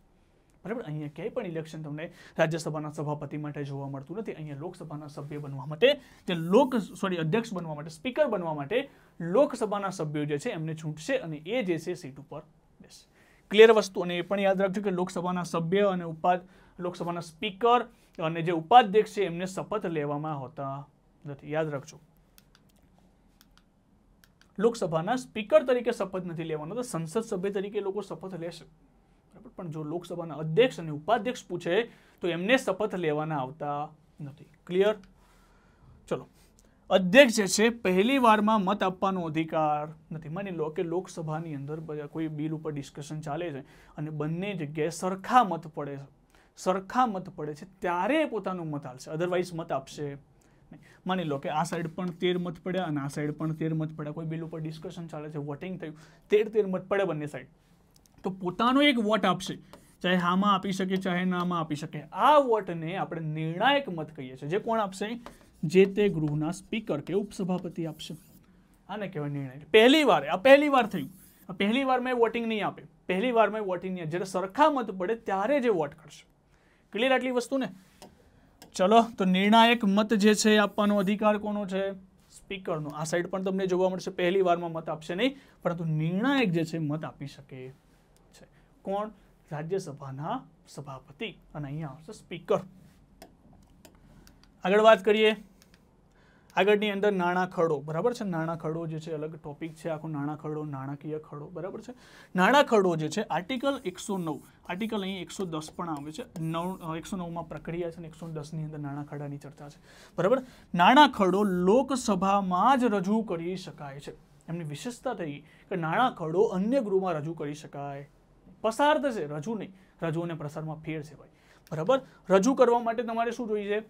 બરાબર અહીંયા ક્યાંય પણ ઇલેક્શન તમને રાજ્યસભાના સભાપતિ માટે જોવા મળતું નથી અહીંયા લોકસભાના સભ્ય બનવા માટે તે લોક સોરી અધ્યક્ષ બનવા માટે સ્પીકર બનવા માટે લોકસભાના સભ્યો જે છે એમને છૂટશે અને એ જે છે સીટ ઉપર બેસે ક્લિયર વસ્તુ અને એ પણ યાદ રાખજો કે લોકસભાના સભ્ય અને ઉપાધ લોકસભાના સ્પીકર અને જે ઉપાધ્યક્ષ છે એમને શપથ લેવામાં હોતા નથી યાદ રાખજો લોકસભાના સ્પીકર તરીકે શપથ નથી લેવાનો તો સંસદ સભ્ય તરીકે લોકો શપથ લેશે બરાબર પણ જો લોકસભાના અધ્યક્ષ અને ઉપાધ્યક્ષ પૂછે તો એમને શપથ લેવાના આવતા નથી ક્લિયર ચલો અધ્યક્ષ જે છે પહેલી વારમાં મત આપવાનો અધિકાર નથી માની લો કે લોકસભાની અંદર કોઈ બિલ ઉપર ડિસ્કશન ચાલે છે અને બંને જગ્યાએ સરખા મત પડે છે સરખા મત પડે છે ત્યારે પોતાનો મત આપશે અધરવાઇઝ મત આપશે માની લો કે આ સાઈડ પણ તેર મત પડ્યા અને આ સાઈડ પણ તેર મત પડ્યા કોઈ બિલ ઉપર ડિસ્કશન ચાલે છે વોટિંગ થયું તેર તેર મત પડે બંને સાઈડ તો પોતાનો એક વોટ આપશે ચાહે હામાં આપી શકે ચાહે નામાં આપી શકે આ વોટને આપણે નિર્ણાયક મત કહીએ છીએ જે કોણ આપશે જે તે ગૃહના સ્પીકર કે ઉપસભાપતિ આપશે આને કહેવાય નિર્ણાયક પહેલી વાર આ પહેલી વાર થયું પહેલી વાર મેં વોટિંગ નહીં આપે પહેલી વાર મેં વોટિંગ નહીં જ્યારે સરખા મત પડે ત્યારે જે વોટ કરશે ક્લિયર આટલી વસ્તુને ચલો તો નિર્ણાયક મત જે છે આપવાનો અધિકાર કોનો છે સ્પીકરનો આ સાઈડ પણ તમને જોવા મળશે પહેલી વારમાં મત આપશે નહીં પરંતુ નિર્ણાયક જે છે મત આપી શકે કોણ રાજ્યસભાના સભાપતિ અને અહીંયા આવશે સ્પીકર આગળ વાત કરીએ આગળની અંદર નાણાં ખરડો બરાબર છે નાણાં ખરડો જે છે અલગ ટોપિક છે આખો નાણાં ખરડો નાણાકીય ખરડો બરાબર છે નાણાં ખરડો જે છે આર્ટિકલ એકસો નવ આર્ટિકલ અહીં એકસો દસ પણ આવે છે નવ એકસો નવમાં પ્રક્રિયા છે અને એકસો દસની અંદર નાણાં ખરડાની ચર્ચા છે બરાબર નાણાં ખરડો લોકસભામાં જ રજૂ કરી શકાય છે એમની વિશેષતા થઈ કે નાણાં ખરડો અન્ય ગૃહમાં રજૂ કરી શકાય પસાર થશે રજૂ નહીં રજૂ અને પ્રસારમાં ફેર છે ભાઈ બરાબર રજૂ કરવા માટે તમારે શું જોઈએ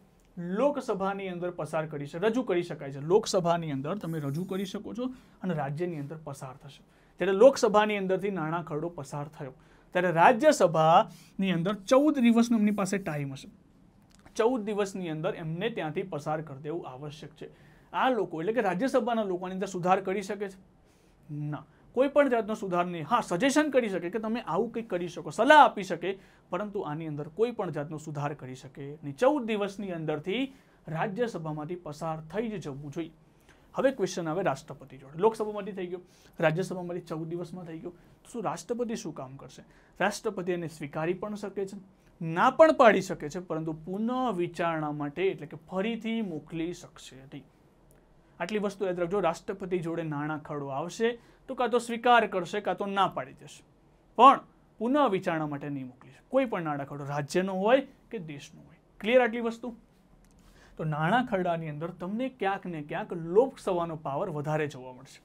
લોકસભાની અંદર પસાર કરી છે રજૂ કરી શકાય છે લોકસભાની અંદર તમે રજૂ કરી શકો છો અને રાજ્યની અંદર પસાર થશે ત્યારે લોકસભાની અંદરથી નાણાં ખરડો પસાર થયો ત્યારે રાજ્યસભાની અંદર ચૌદ દિવસનો એમની પાસે ટાઈમ હશે ચૌદ દિવસની અંદર એમને ત્યાંથી પસાર કરી દેવું આવશ્યક છે આ લોકો એટલે કે રાજ્યસભાના લોકોની અંદર સુધાર કરી શકે છે ના કોઈ પણ જાતનો સુધાર નહીં હા સજેશન કરી શકે કે તમે આવું કંઈક કરી શકો સલાહ આપી શકે પરંતુ આની અંદર કોઈ પણ જાતનો સુધાર કરી શકે નહીં ચૌદ દિવસની અંદરથી રાજ્યસભામાંથી પસાર થઈ જ જવું જોઈએ હવે ક્વેશ્ચન આવે રાષ્ટ્રપતિ જોડે લોકસભામાંથી થઈ ગયો રાજ્યસભામાંથી ચૌદ દિવસમાં થઈ ગયો શું રાષ્ટ્રપતિ શું કામ કરશે રાષ્ટ્રપતિ એને સ્વીકારી પણ શકે છે ના પણ પાડી શકે છે પરંતુ પુનઃ વિચારણા માટે એટલે કે ફરીથી મોકલી શકશે નહીં આટલી વસ્તુ યાદ રાખજો રાષ્ટ્રપતિ જોડે નાણાં ખરડો આવશે તો કાં તો સ્વીકાર કરશે કાં તો ના પાડી દેશે પણ પુનઃ વિચારણા માટે નહીં મોકલીશ કોઈ પણ નાણાં ખરડો રાજ્યનો હોય કે દેશનો હોય ક્લિયર આટલી વસ્તુ તો નાણાં ખરડાની અંદર તમને ક્યાંક ને ક્યાંક લોકસભાનો પાવર વધારે જોવા મળશે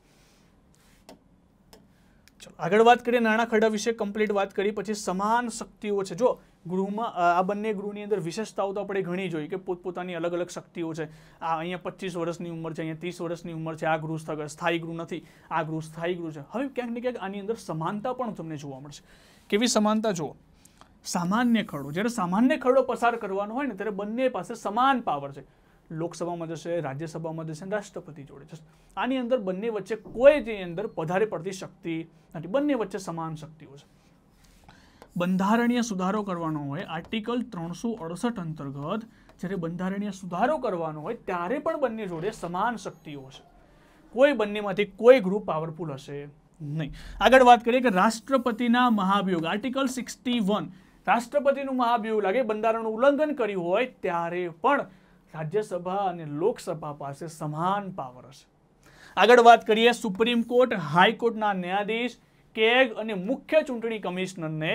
ચલો આગળ વાત કરીએ નાણાં ખરડા વિશે કમ્પ્લીટ વાત કરી પછી સમાન શક્તિઓ છે જો ગૃહમાં આ બંને ગૃહની અંદર વિશેષતાઓ તો આપણે ઘણી જોઈ કે પોતપોતાની અલગ અલગ શક્તિઓ છે આ અહીંયા પચીસ વર્ષની ઉંમર છે અહીંયા ત્રીસ વર્ષની ઉંમર છે આ ગૃહ સ્થાયી ગૃહ નથી આ ગૃહ સ્થાયી ગૃહ છે હવે ક્યાંક ને ક્યાંક આની અંદર સમાનતા પણ તમને જોવા મળશે કેવી સમાનતા જુઓ સામાન્ય ખરડો જ્યારે સામાન્ય ખરડો પસાર કરવાનો હોય ને ત્યારે બંને પાસે સમાન પાવર છે લોકસભામાં જશે રાજ્યસભામાં જશે રાષ્ટ્રપતિ જોડે જશે આની અંદર બંને વચ્ચે કોઈ તેની અંદર વધારે પડતી શક્તિ નથી બંને વચ્ચે સમાન શક્તિઓ છે બંધારણીય સુધારો કરવાનો હોય આર્ટિકલ ત્રણસો અડસઠ અંતર્ગત જ્યારે બંધારણીય સુધારો કરવાનો હોય ત્યારે પણ બંને જોડે સમાન શક્તિઓ હશે કોઈ બંનેમાંથી કોઈ ગ્રુપ પાવરફુલ હશે નહીં આગળ વાત કરીએ કે રાષ્ટ્રપતિના મહાભિયોગ આર્ટિકલ સિક્સટી વન રાષ્ટ્રપતિનું મહાભિયોગ લાગે બંધારણનું ઉલ્લંઘન કર્યું હોય ત્યારે પણ રાજ્યસભા અને લોકસભા પાસે સમાન પાવર હશે આગળ વાત કરીએ સુપ્રીમ કોર્ટ હાઈકોર્ટના ન્યાયાધીશ કેગ અને મુખ્ય ચૂંટણી કમિશનરને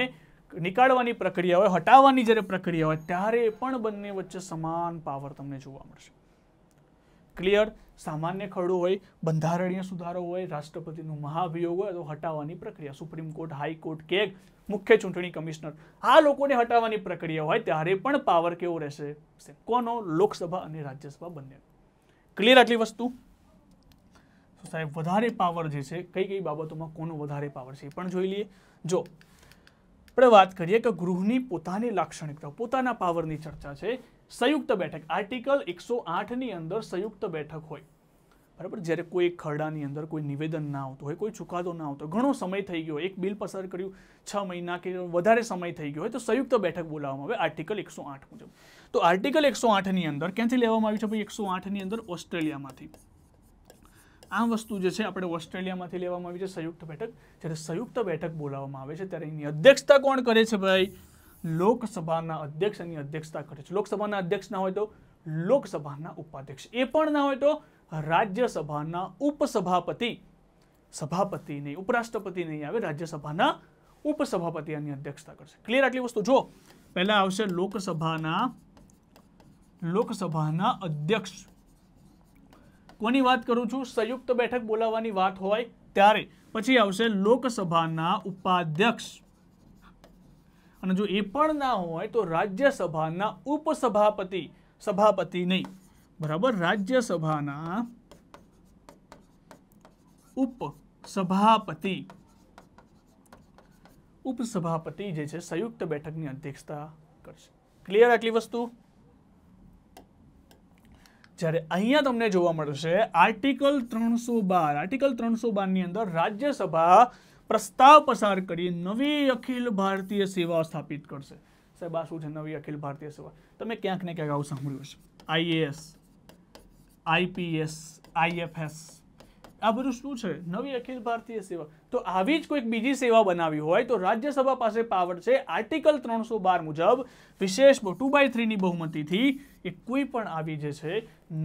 નીકાળવાની પ્રક્રિયા હોય હટાવવાની જ્યારે પ્રક્રિયા હોય ત્યારે પણ બંને વચ્ચે સમાન પાવર તમને જોવા મળશે ક્લિયર સામાન્ય ખરડો હોય બંધારણીય સુધારો હોય રાષ્ટ્રપતિનું મહાભિયોગ હોય તો હટાવવાની પ્રક્રિયા સુપ્રીમ કોર્ટ હાઈકોર્ટ કે મુખ્ય ચૂંટણી કમિશનર આ લોકોને હટાવવાની પ્રક્રિયા હોય ત્યારે પણ પાવર કેવો રહેશે કોનો લોકસભા અને રાજ્યસભા બંને ક્લિયર આટલી વસ્તુ સાહેબ વધારે પાવર જે છે કઈ કઈ બાબતોમાં કોનો વધારે પાવર છે એ પણ જોઈ લઈએ જો આપણે વાત કરીએ કે ગૃહની પોતાની લાક્ષણિકતા પોતાના પાવરની ચર્ચા છે સંયુક્ત બેઠક આર્ટિકલ એકસો આઠની અંદર સંયુક્ત બેઠક હોય બરાબર જ્યારે કોઈ એક ખરડાની અંદર કોઈ નિવેદન ના આવતું હોય કોઈ ચુકાદો ના આવતો ઘણો સમય થઈ ગયો એક બિલ પસાર કર્યું છ મહિના કે વધારે સમય થઈ ગયો હોય તો સંયુક્ત બેઠક બોલાવવામાં આવે આર્ટિકલ એકસો આઠ મુજબ તો આર્ટિકલ એકસો આઠની અંદર ક્યાંથી લેવામાં આવ્યું છે ભાઈ એકસો આઠની અંદર ઓસ્ટ્રેલિયામાંથી આ વસ્તુ જે છે આપણે ઓસ્ટ્રેલિયામાંથી લેવામાં આવી છે સંયુક્ત બેઠક જ્યારે સંયુક્ત બેઠક બોલાવવામાં આવે છે ત્યારે એની અધ્યક્ષતા કોણ કરે છે ભાઈ લોકસભાના અધ્યક્ષ એની અધ્યક્ષતા કરે છે લોકસભાના અધ્યક્ષ ના હોય તો લોકસભાના ઉપાધ્યક્ષ એ પણ ના હોય તો રાજ્યસભાના ઉપસભાપતિ સભાપતિ નહીં ઉપરાષ્ટ્રપતિ નહીં આવે રાજ્યસભાના ઉપસભાપતિ આની અધ્યક્ષતા કરશે ક્લિયર આટલી વસ્તુ જો પહેલાં આવશે લોકસભાના લોકસભાના અધ્યક્ષ કોની વાત કરું છું સંયુક્ત બેઠક બોલાવવાની વાત હોય ત્યારે પછી આવશે લોકસભાના ઉપાધ્યક્ષ અને જો એ પણ ના હોય તો રાજ્યસભાના ઉપસભાપતિ સભાપતિ નહીં બરાબર રાજ્યસભાના ઉપસભાપતિ ઉપસભાપતિ જે છે સંયુક્ત બેઠકની અધ્યક્ષતા કરશે ક્લિયર આટલી વસ્તુ જ્યારે અહીંયા તમને જોવા મળશે આર્ટિકલ ત્રણસો બાર આર્ટિકલ ત્રણસો બારની અંદર રાજ્યસભા પ્રસ્તાવ પસાર કરી નવી અખિલ ભારતીય સેવા સ્થાપિત કરશે સાહેબ આ શું છે નવી અખિલ ભારતીય સેવા તમે ક્યાંક ને ક્યાંક આવું સાંભળ્યું છે આઈએએસ આઈપીએસ આઈએફએસ આ બધું શું છે નવી અખિલ ભારતીય સેવા તો આવી જ કોઈક બીજી સેવા બનાવી હોય તો રાજ્યસભા પાસે પાવર છે આર્ટિકલ ત્રણસો બાર મુજબ વિશેષ ટુ બાય થ્રીની બહુમતીથી એ કોઈ પણ આવી જે છે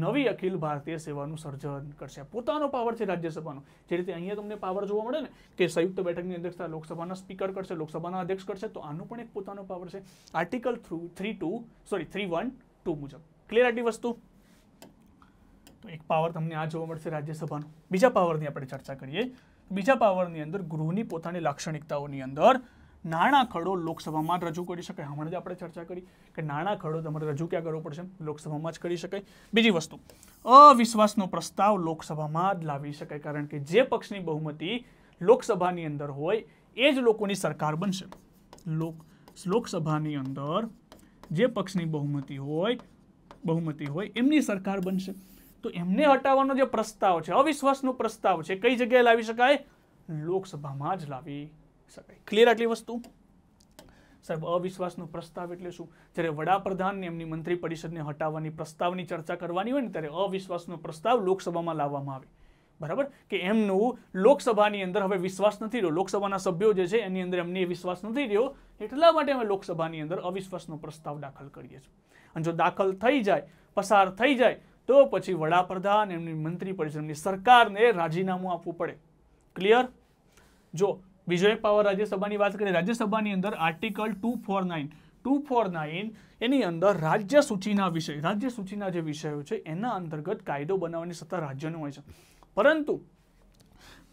નવી અખિલ ભારતીય સેવાનું સર્જન કરશે પોતાનો પાવર છે રાજ્યસભાનો જે રીતે અહીંયા તમને પાવર જોવા મળે ને કે સંયુક્ત બેઠકની અધ્યક્ષતા લોકસભાના સ્પીકર કરશે લોકસભાના અધ્યક્ષ કરશે તો આનું પણ એક પોતાનો પાવર છે article through three two sorry three one two મુજબ ક્લિયર આટલી વસ્તુ તો એક પાવર તમને આ જોવા મળશે રાજ્યસભાનો બીજા પાવરની આપણે ચર્ચા કરીએ બીજા પાવરની અંદર ગૃહની પોતાની લાક્ષણિકતાઓની અંદર નાણાં ખરડો લોકસભામાં જ રજૂ કરી શકાય હમણાં જ આપણે ચર્ચા કરી કે નાણાં ખરડો તમારે રજૂ ક્યાં કરવો પડશે લોકસભામાં જ કરી શકાય બીજી વસ્તુ અવિશ્વાસનો પ્રસ્તાવ લોકસભામાં જ લાવી શકાય કારણ કે જે પક્ષની બહુમતી લોકસભાની અંદર હોય એ જ લોકોની સરકાર બનશે લોક લોકસભાની અંદર જે પક્ષની બહુમતી હોય બહુમતી હોય એમની સરકાર બનશે તો એમને હટાવવાનો જે પ્રસ્તાવ છે અવિશ્વાસનો પ્રસ્તાવ છે કઈ જગ્યાએ લાવી શકાય લોકસભામાં જ લાવી શકાય ક્લિયર આટલી વસ્તુ સાહેબ અવિશ્વાસનો પ્રસ્તાવ એટલે શું જ્યારે વડાપ્રધાનને એમની મંત્રી પરિષદને હટાવવાની પ્રસ્તાવની ચર્ચા કરવાની હોય ને ત્યારે અવિશ્વાસનો પ્રસ્તાવ લોકસભામાં લાવવામાં આવે બરાબર કે એમનું લોકસભાની અંદર હવે વિશ્વાસ નથી રહ્યો લોકસભાના સભ્યો જે છે એની અંદર એમને વિશ્વાસ નથી રહ્યો એટલા માટે અમે લોકસભાની અંદર અવિશ્વાસનો પ્રસ્તાવ દાખલ કરીએ છીએ અને જો દાખલ થઈ જાય પસાર થઈ જાય તો પછી વડાપ્રધાન એમની મંત્રી પરિષદ એમની સરકારને રાજીનામું આપવું પડે ક્લિયર જો વિજય પાવર રાજ્યસભાની વાત કરીએ રાજ્યસભાની અંદર article two four nine two four nine એની અંદર રાજ્ય સૂચિના વિષય રાજ્ય સૂચિના જે વિષયો છે એના અંતર્ગત કાયદો બનાવવાની સત્તા રાજ્યનું હોય છે પરંતુ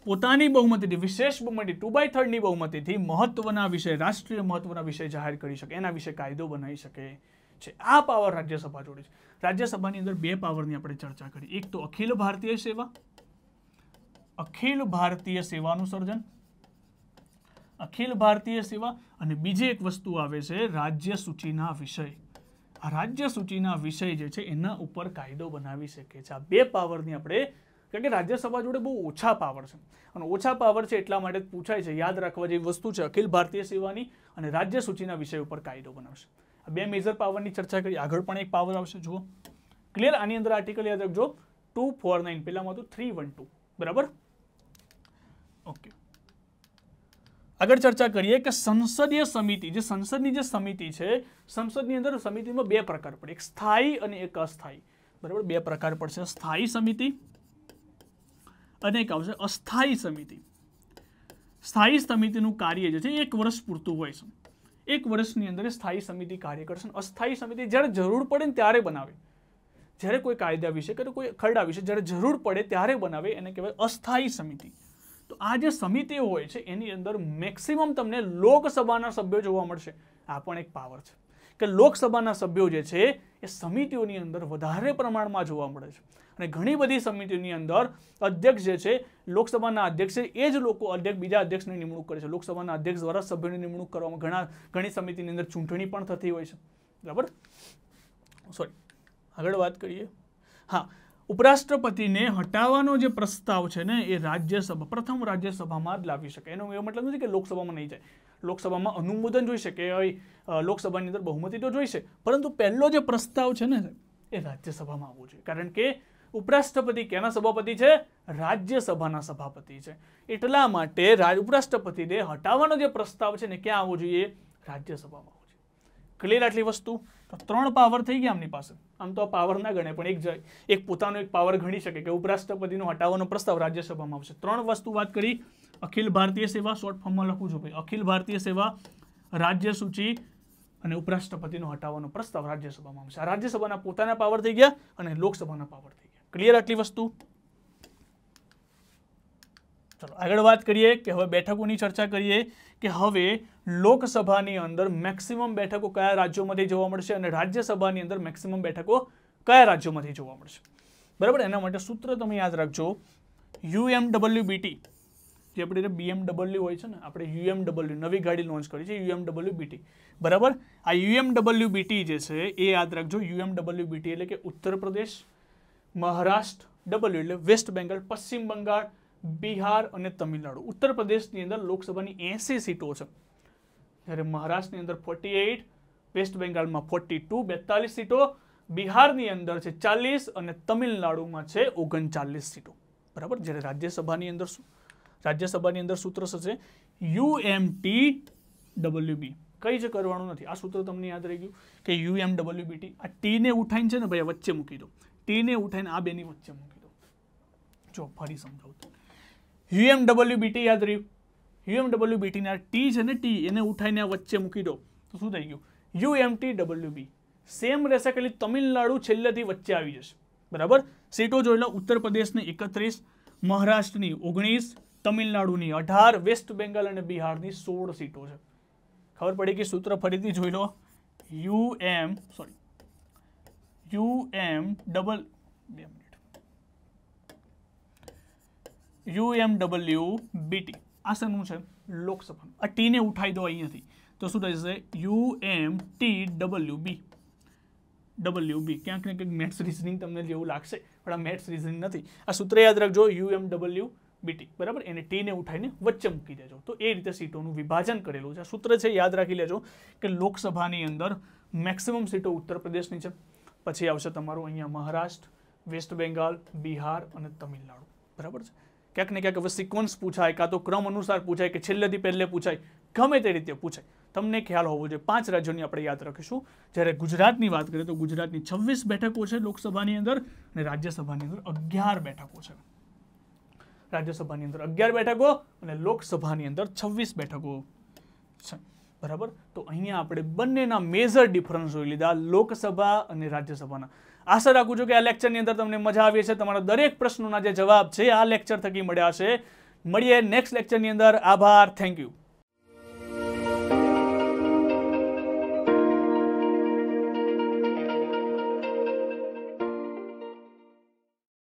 પોતાની બહુમતીથી વિશેષ બહુમતી ટુ બાય થર્ડની બહુમતીથી મહત્વના વિષય રાષ્ટ્રીય મહત્વના વિષય જાહેર કરી શકે એના વિશે કાયદો બનાવી શકે છે આ પાવર રાજ્યસભા જોડે છે રાજ્યસભાની અંદર બે પાવરની આપણે ચર્ચા કરી એક તો અખિલ ભારતીય સેવા અખિલ ભારતીય સેવાનું સર્જન અખિલ ભારતીય સેવા અને બીજી એક વસ્તુ આવે છે રાજ્ય સૂચિના વિષય આ રાજ્ય સૂચિના વિષય જે છે એના ઉપર કાયદો બનાવી શકે છે આ બે પાવરની આપણે કારણ કે રાજ્યસભા જોડે બહુ ઓછા પાવર છે અને ઓછા પાવર છે એટલા માટે પૂછાય છે યાદ રાખવા જેવી વસ્તુ છે અખિલ ભારતીય સેવાની અને રાજ્ય સૂચિના વિષય ઉપર કાયદો બનાવશે બે મેજર પાવરની ચર્ચા કરી આગળ પણ એક પાવર આવશે જુઓ ક્લિયર આની અંદર આર્ટિકલ યાદ રાખજો ટુ ફોર નાઇન પહેલાંમાં તો થ્રી વન ટુ બરાબર ઓકે આગળ ચર્ચા કરીએ કે સંસદીય સમિતિ જે સંસદની જે સમિતિ છે સંસદની અંદર સમિતિમાં બે પ્રકાર પડે એક સ્થાયી અને એક અસ્થાયી બરાબર બે પ્રકાર પડશે સ્થાયી સમિતિ અને એક આવશે અસ્થાયી સમિતિ સ્થાયી સમિતિનું કાર્ય જે છે એક વર્ષ પૂરતું હોય છે એક વર્ષની અંદર સ્થાયી સમિતિ કાર્ય કરશે અસ્થાયી સમિતિ જ્યારે જરૂર પડે ને ત્યારે બનાવે જ્યારે કોઈ કાયદા વિશે કે કોઈ ખરડા વિશે જ્યારે જરૂર પડે ત્યારે બનાવે એને કહેવાય અસ્થાયી સમિતિ તો આ જે સમિતિ હોય છે એની અંદર મેક્સિમમ તમને લોકસભાના સભ્યો જોવા મળશે આ પણ એક પાવર છે કે લોકસભાના સભ્યો જે છે એ સમિતિઓની અંદર વધારે પ્રમાણમાં જોવા મળે છે અને ઘણી બધી સમિતિની અંદર અધ્યક્ષ જે છે લોકસભાના અધ્યક્ષ એ જ લોકો અધ્યક્ષ બીજા અધ્યક્ષની નિમણૂક કરે છે લોકસભાના અધ્યક્ષ દ્વારા સભ્યોની નિમણૂક કરવામાં ઘણા ઘણી સમિતિની અંદર ચૂંટણી પણ થતી હોય છે બરાબર સોરી આગળ વાત કરીએ હા ઉપરાષ્ટ્રપતિને હટાવવાનો જે પ્રસ્તાવ છે ને એ રાજ્યસભા પ્રથમ રાજ્યસભામાં જ લાવી શકે એનો એવો મતલબ નથી કે લોકસભામાં નહીં જાય લોકસભામાં અનુમોદન જોઈશે કે લોકસભાની અંદર બહુમતી તો જોઈશે પરંતુ પહેલો જે પ્રસ્તાવ છે ને એ રાજ્યસભામાં આવવો જોઈએ કારણ કે ઉપરાષ્ટ્રપતિ કેના સભાપતિ છે રાજ્યસભાના સભાપતિ છે એટલા માટે ઉપરાષ્ટ્રપતિને હટાવવાનો જે પ્રસ્તાવ છે ને ક્યાં આવવો જોઈએ રાજ્યસભામાં આવવો જોઈએ ક્લિયર આટલી વસ્તુ તો ત્રણ પાવર થઈ ગયા એમની પાસે આમ તો આ પાવર ના ગણે પણ એક જ એક પોતાનો એક પાવર ગણી શકે કે ઉપરાષ્ટ્રપતિનો હટાવવાનો પ્રસ્તાવ રાજ્યસભામાં આવશે ત્રણ વસ્તુ વાત કરી અખિલ ભારતીય સેવા શોર્ટ ફોર્મમાં લખું છું ભાઈ અખિલ ભારતીય સેવા રાજ્ય સૂચિ અને ઉપરાષ્ટ્રપતિનો હટાવવાનો પ્રસ્તાવ રાજ્યસભામાં આવશે આ રાજ્યસભાના પોતાના પાવર થઈ ગયા અને લોકસભાના પાવર થઈ ક્લિયર આટલી વસ્તુ ચલો આગળ વાત કરીએ કે હવે બેઠકોની ચર્ચા કરીએ કે હવે લોકસભાની અંદર મેક્સિમમ બેઠકો કયા રાજ્યોમાંથી જોવા મળશે અને રાજ્યસભાની અંદર મેક્સિમમ બેઠકો કયા રાજ્યોમાંથી જોવા મળશે બરાબર એના માટે સૂત્ર તમે યાદ રાખજો બીટી જે આપણે બીએમડબલ્યુ હોય છે ને આપણે યુએમડબલ્યુ નવી ગાડી લોન્ચ કરી છે યુએમડબલ્યુ બીટી બરાબર આ યુએમડબલ્યુ બીટી જે છે એ યાદ રાખજો યુએમડબલ્યુ બીટી એટલે કે ઉત્તર પ્રદેશ મહારાષ્ટ્ર ડબલ્યુ એટલે વેસ્ટ બેંગાલ પશ્ચિમ બંગાળ બિહાર અને તમિલનાડુ ઉત્તર પ્રદેશની અંદર લોકસભાની એંસી સીટો છે જ્યારે મહારાષ્ટ્રની અંદર ફોર્ટી એઇટ વેસ્ટ બેંગાલમાં ફોર્ટી ટુ બેતાલીસ સીટો બિહારની અંદર છે ચાલીસ અને તમિલનાડુમાં છે ઓગણચાલીસ સીટો બરાબર જ્યારે રાજ્યસભાની અંદર શું રાજ્યસભાની અંદર સૂત્ર થશે યુએમટી ડબલ્યુબી કંઈ જ કરવાનું નથી આ સૂત્ર તમને યાદ રહી ગયું કે યુએમ ડબલ્યુબીટી આ ટીને ઉઠાઈને છે ને ભાઈ વચ્ચે મૂકી દો તેને ઉઠાઈને આ બેની વચ્ચે મૂકી દો જો ફરી સમજાવું તો યુએમડબલ્યુ બીટી યાદ રહ્યું યુએમડબલ્યુ બીટીના ટી છે ને ટી એને ઉઠાઈને આ વચ્ચે મૂકી દો તો શું થઈ ગયું યુએમટી ડબલ્યુ બી સેમ રહેશે ખાલી તમિલનાડુ છેલ્લેથી વચ્ચે આવી જશે બરાબર સીટો જોઈ લો ઉત્તર પ્રદેશની એકત્રીસ મહારાષ્ટ્રની ઓગણીસ તમિલનાડુની અઢાર વેસ્ટ બેંગાલ અને બિહારની સોળ સીટો છે ખબર પડી કે સૂત્ર ફરીથી જોઈ લો U M sorry U M double 2 minute U M W B T આ શું છે લોકસભા આ ટી ને ઉઠાઈ દો અહીંથી તો શું થઈ જશે U M T double B double B ક્યાં ક્યાં કઈ મેથ્સ રીઝનિંગ તમને જેવું લાગશે પણ આ મેથ્સ રીઝનિંગ નથી આ સૂત્ર યાદ રાખજો U M W B T બરાબર એની ટી ને ઉઠાઈને વચ્ચે મૂકી દેજો તો એ રીતે સીટોનું વિભાજન કરેલું છે આ સૂત્ર છે યાદ રાખી લેજો કે લોકસભાની અંદર મેક્સિમમ સીટો ઉત્તર પ્રદેશની છે પછી આવશે તમારું અહીંયા મહારાષ્ટ્ર વેસ્ટ બેંગાલ બિહાર અને તમિલનાડુ બરાબર છે ક્યાંક ને ક્યાંક હવે સિક્વન્સ પૂછાય કાં તો ક્રમ અનુસાર પૂછાય કે છેલ્લેથી પહેલે પૂછાય ગમે તે રીતે પૂછાય તમને ખ્યાલ હોવો જોઈએ પાંચ રાજ્યોની આપણે યાદ રાખીશું જ્યારે ગુજરાતની વાત કરીએ તો ગુજરાતની છવ્વીસ બેઠકો છે લોકસભાની અંદર અને રાજ્યસભાની અંદર અગિયાર બેઠકો છે રાજ્યસભાની અંદર અગિયાર બેઠકો અને લોકસભાની અંદર છવ્વીસ બેઠકો છે બરાબર તો અહીંયા આપણે બંનેના મેજર ડિફરન્સ જોઈ લીધા લોકસભા અને રાજ્યસભાના આશા રાખું છું કે આ લેક્ચરની અંદર તમને મજા આવી છે તમારા દરેક પ્રશ્નોના જે જવાબ છે આ લેક્ચર થકી મળ્યા છે મળીએ નેક્સ્ટ લેક્ચરની અંદર આભાર થેન્ક યુ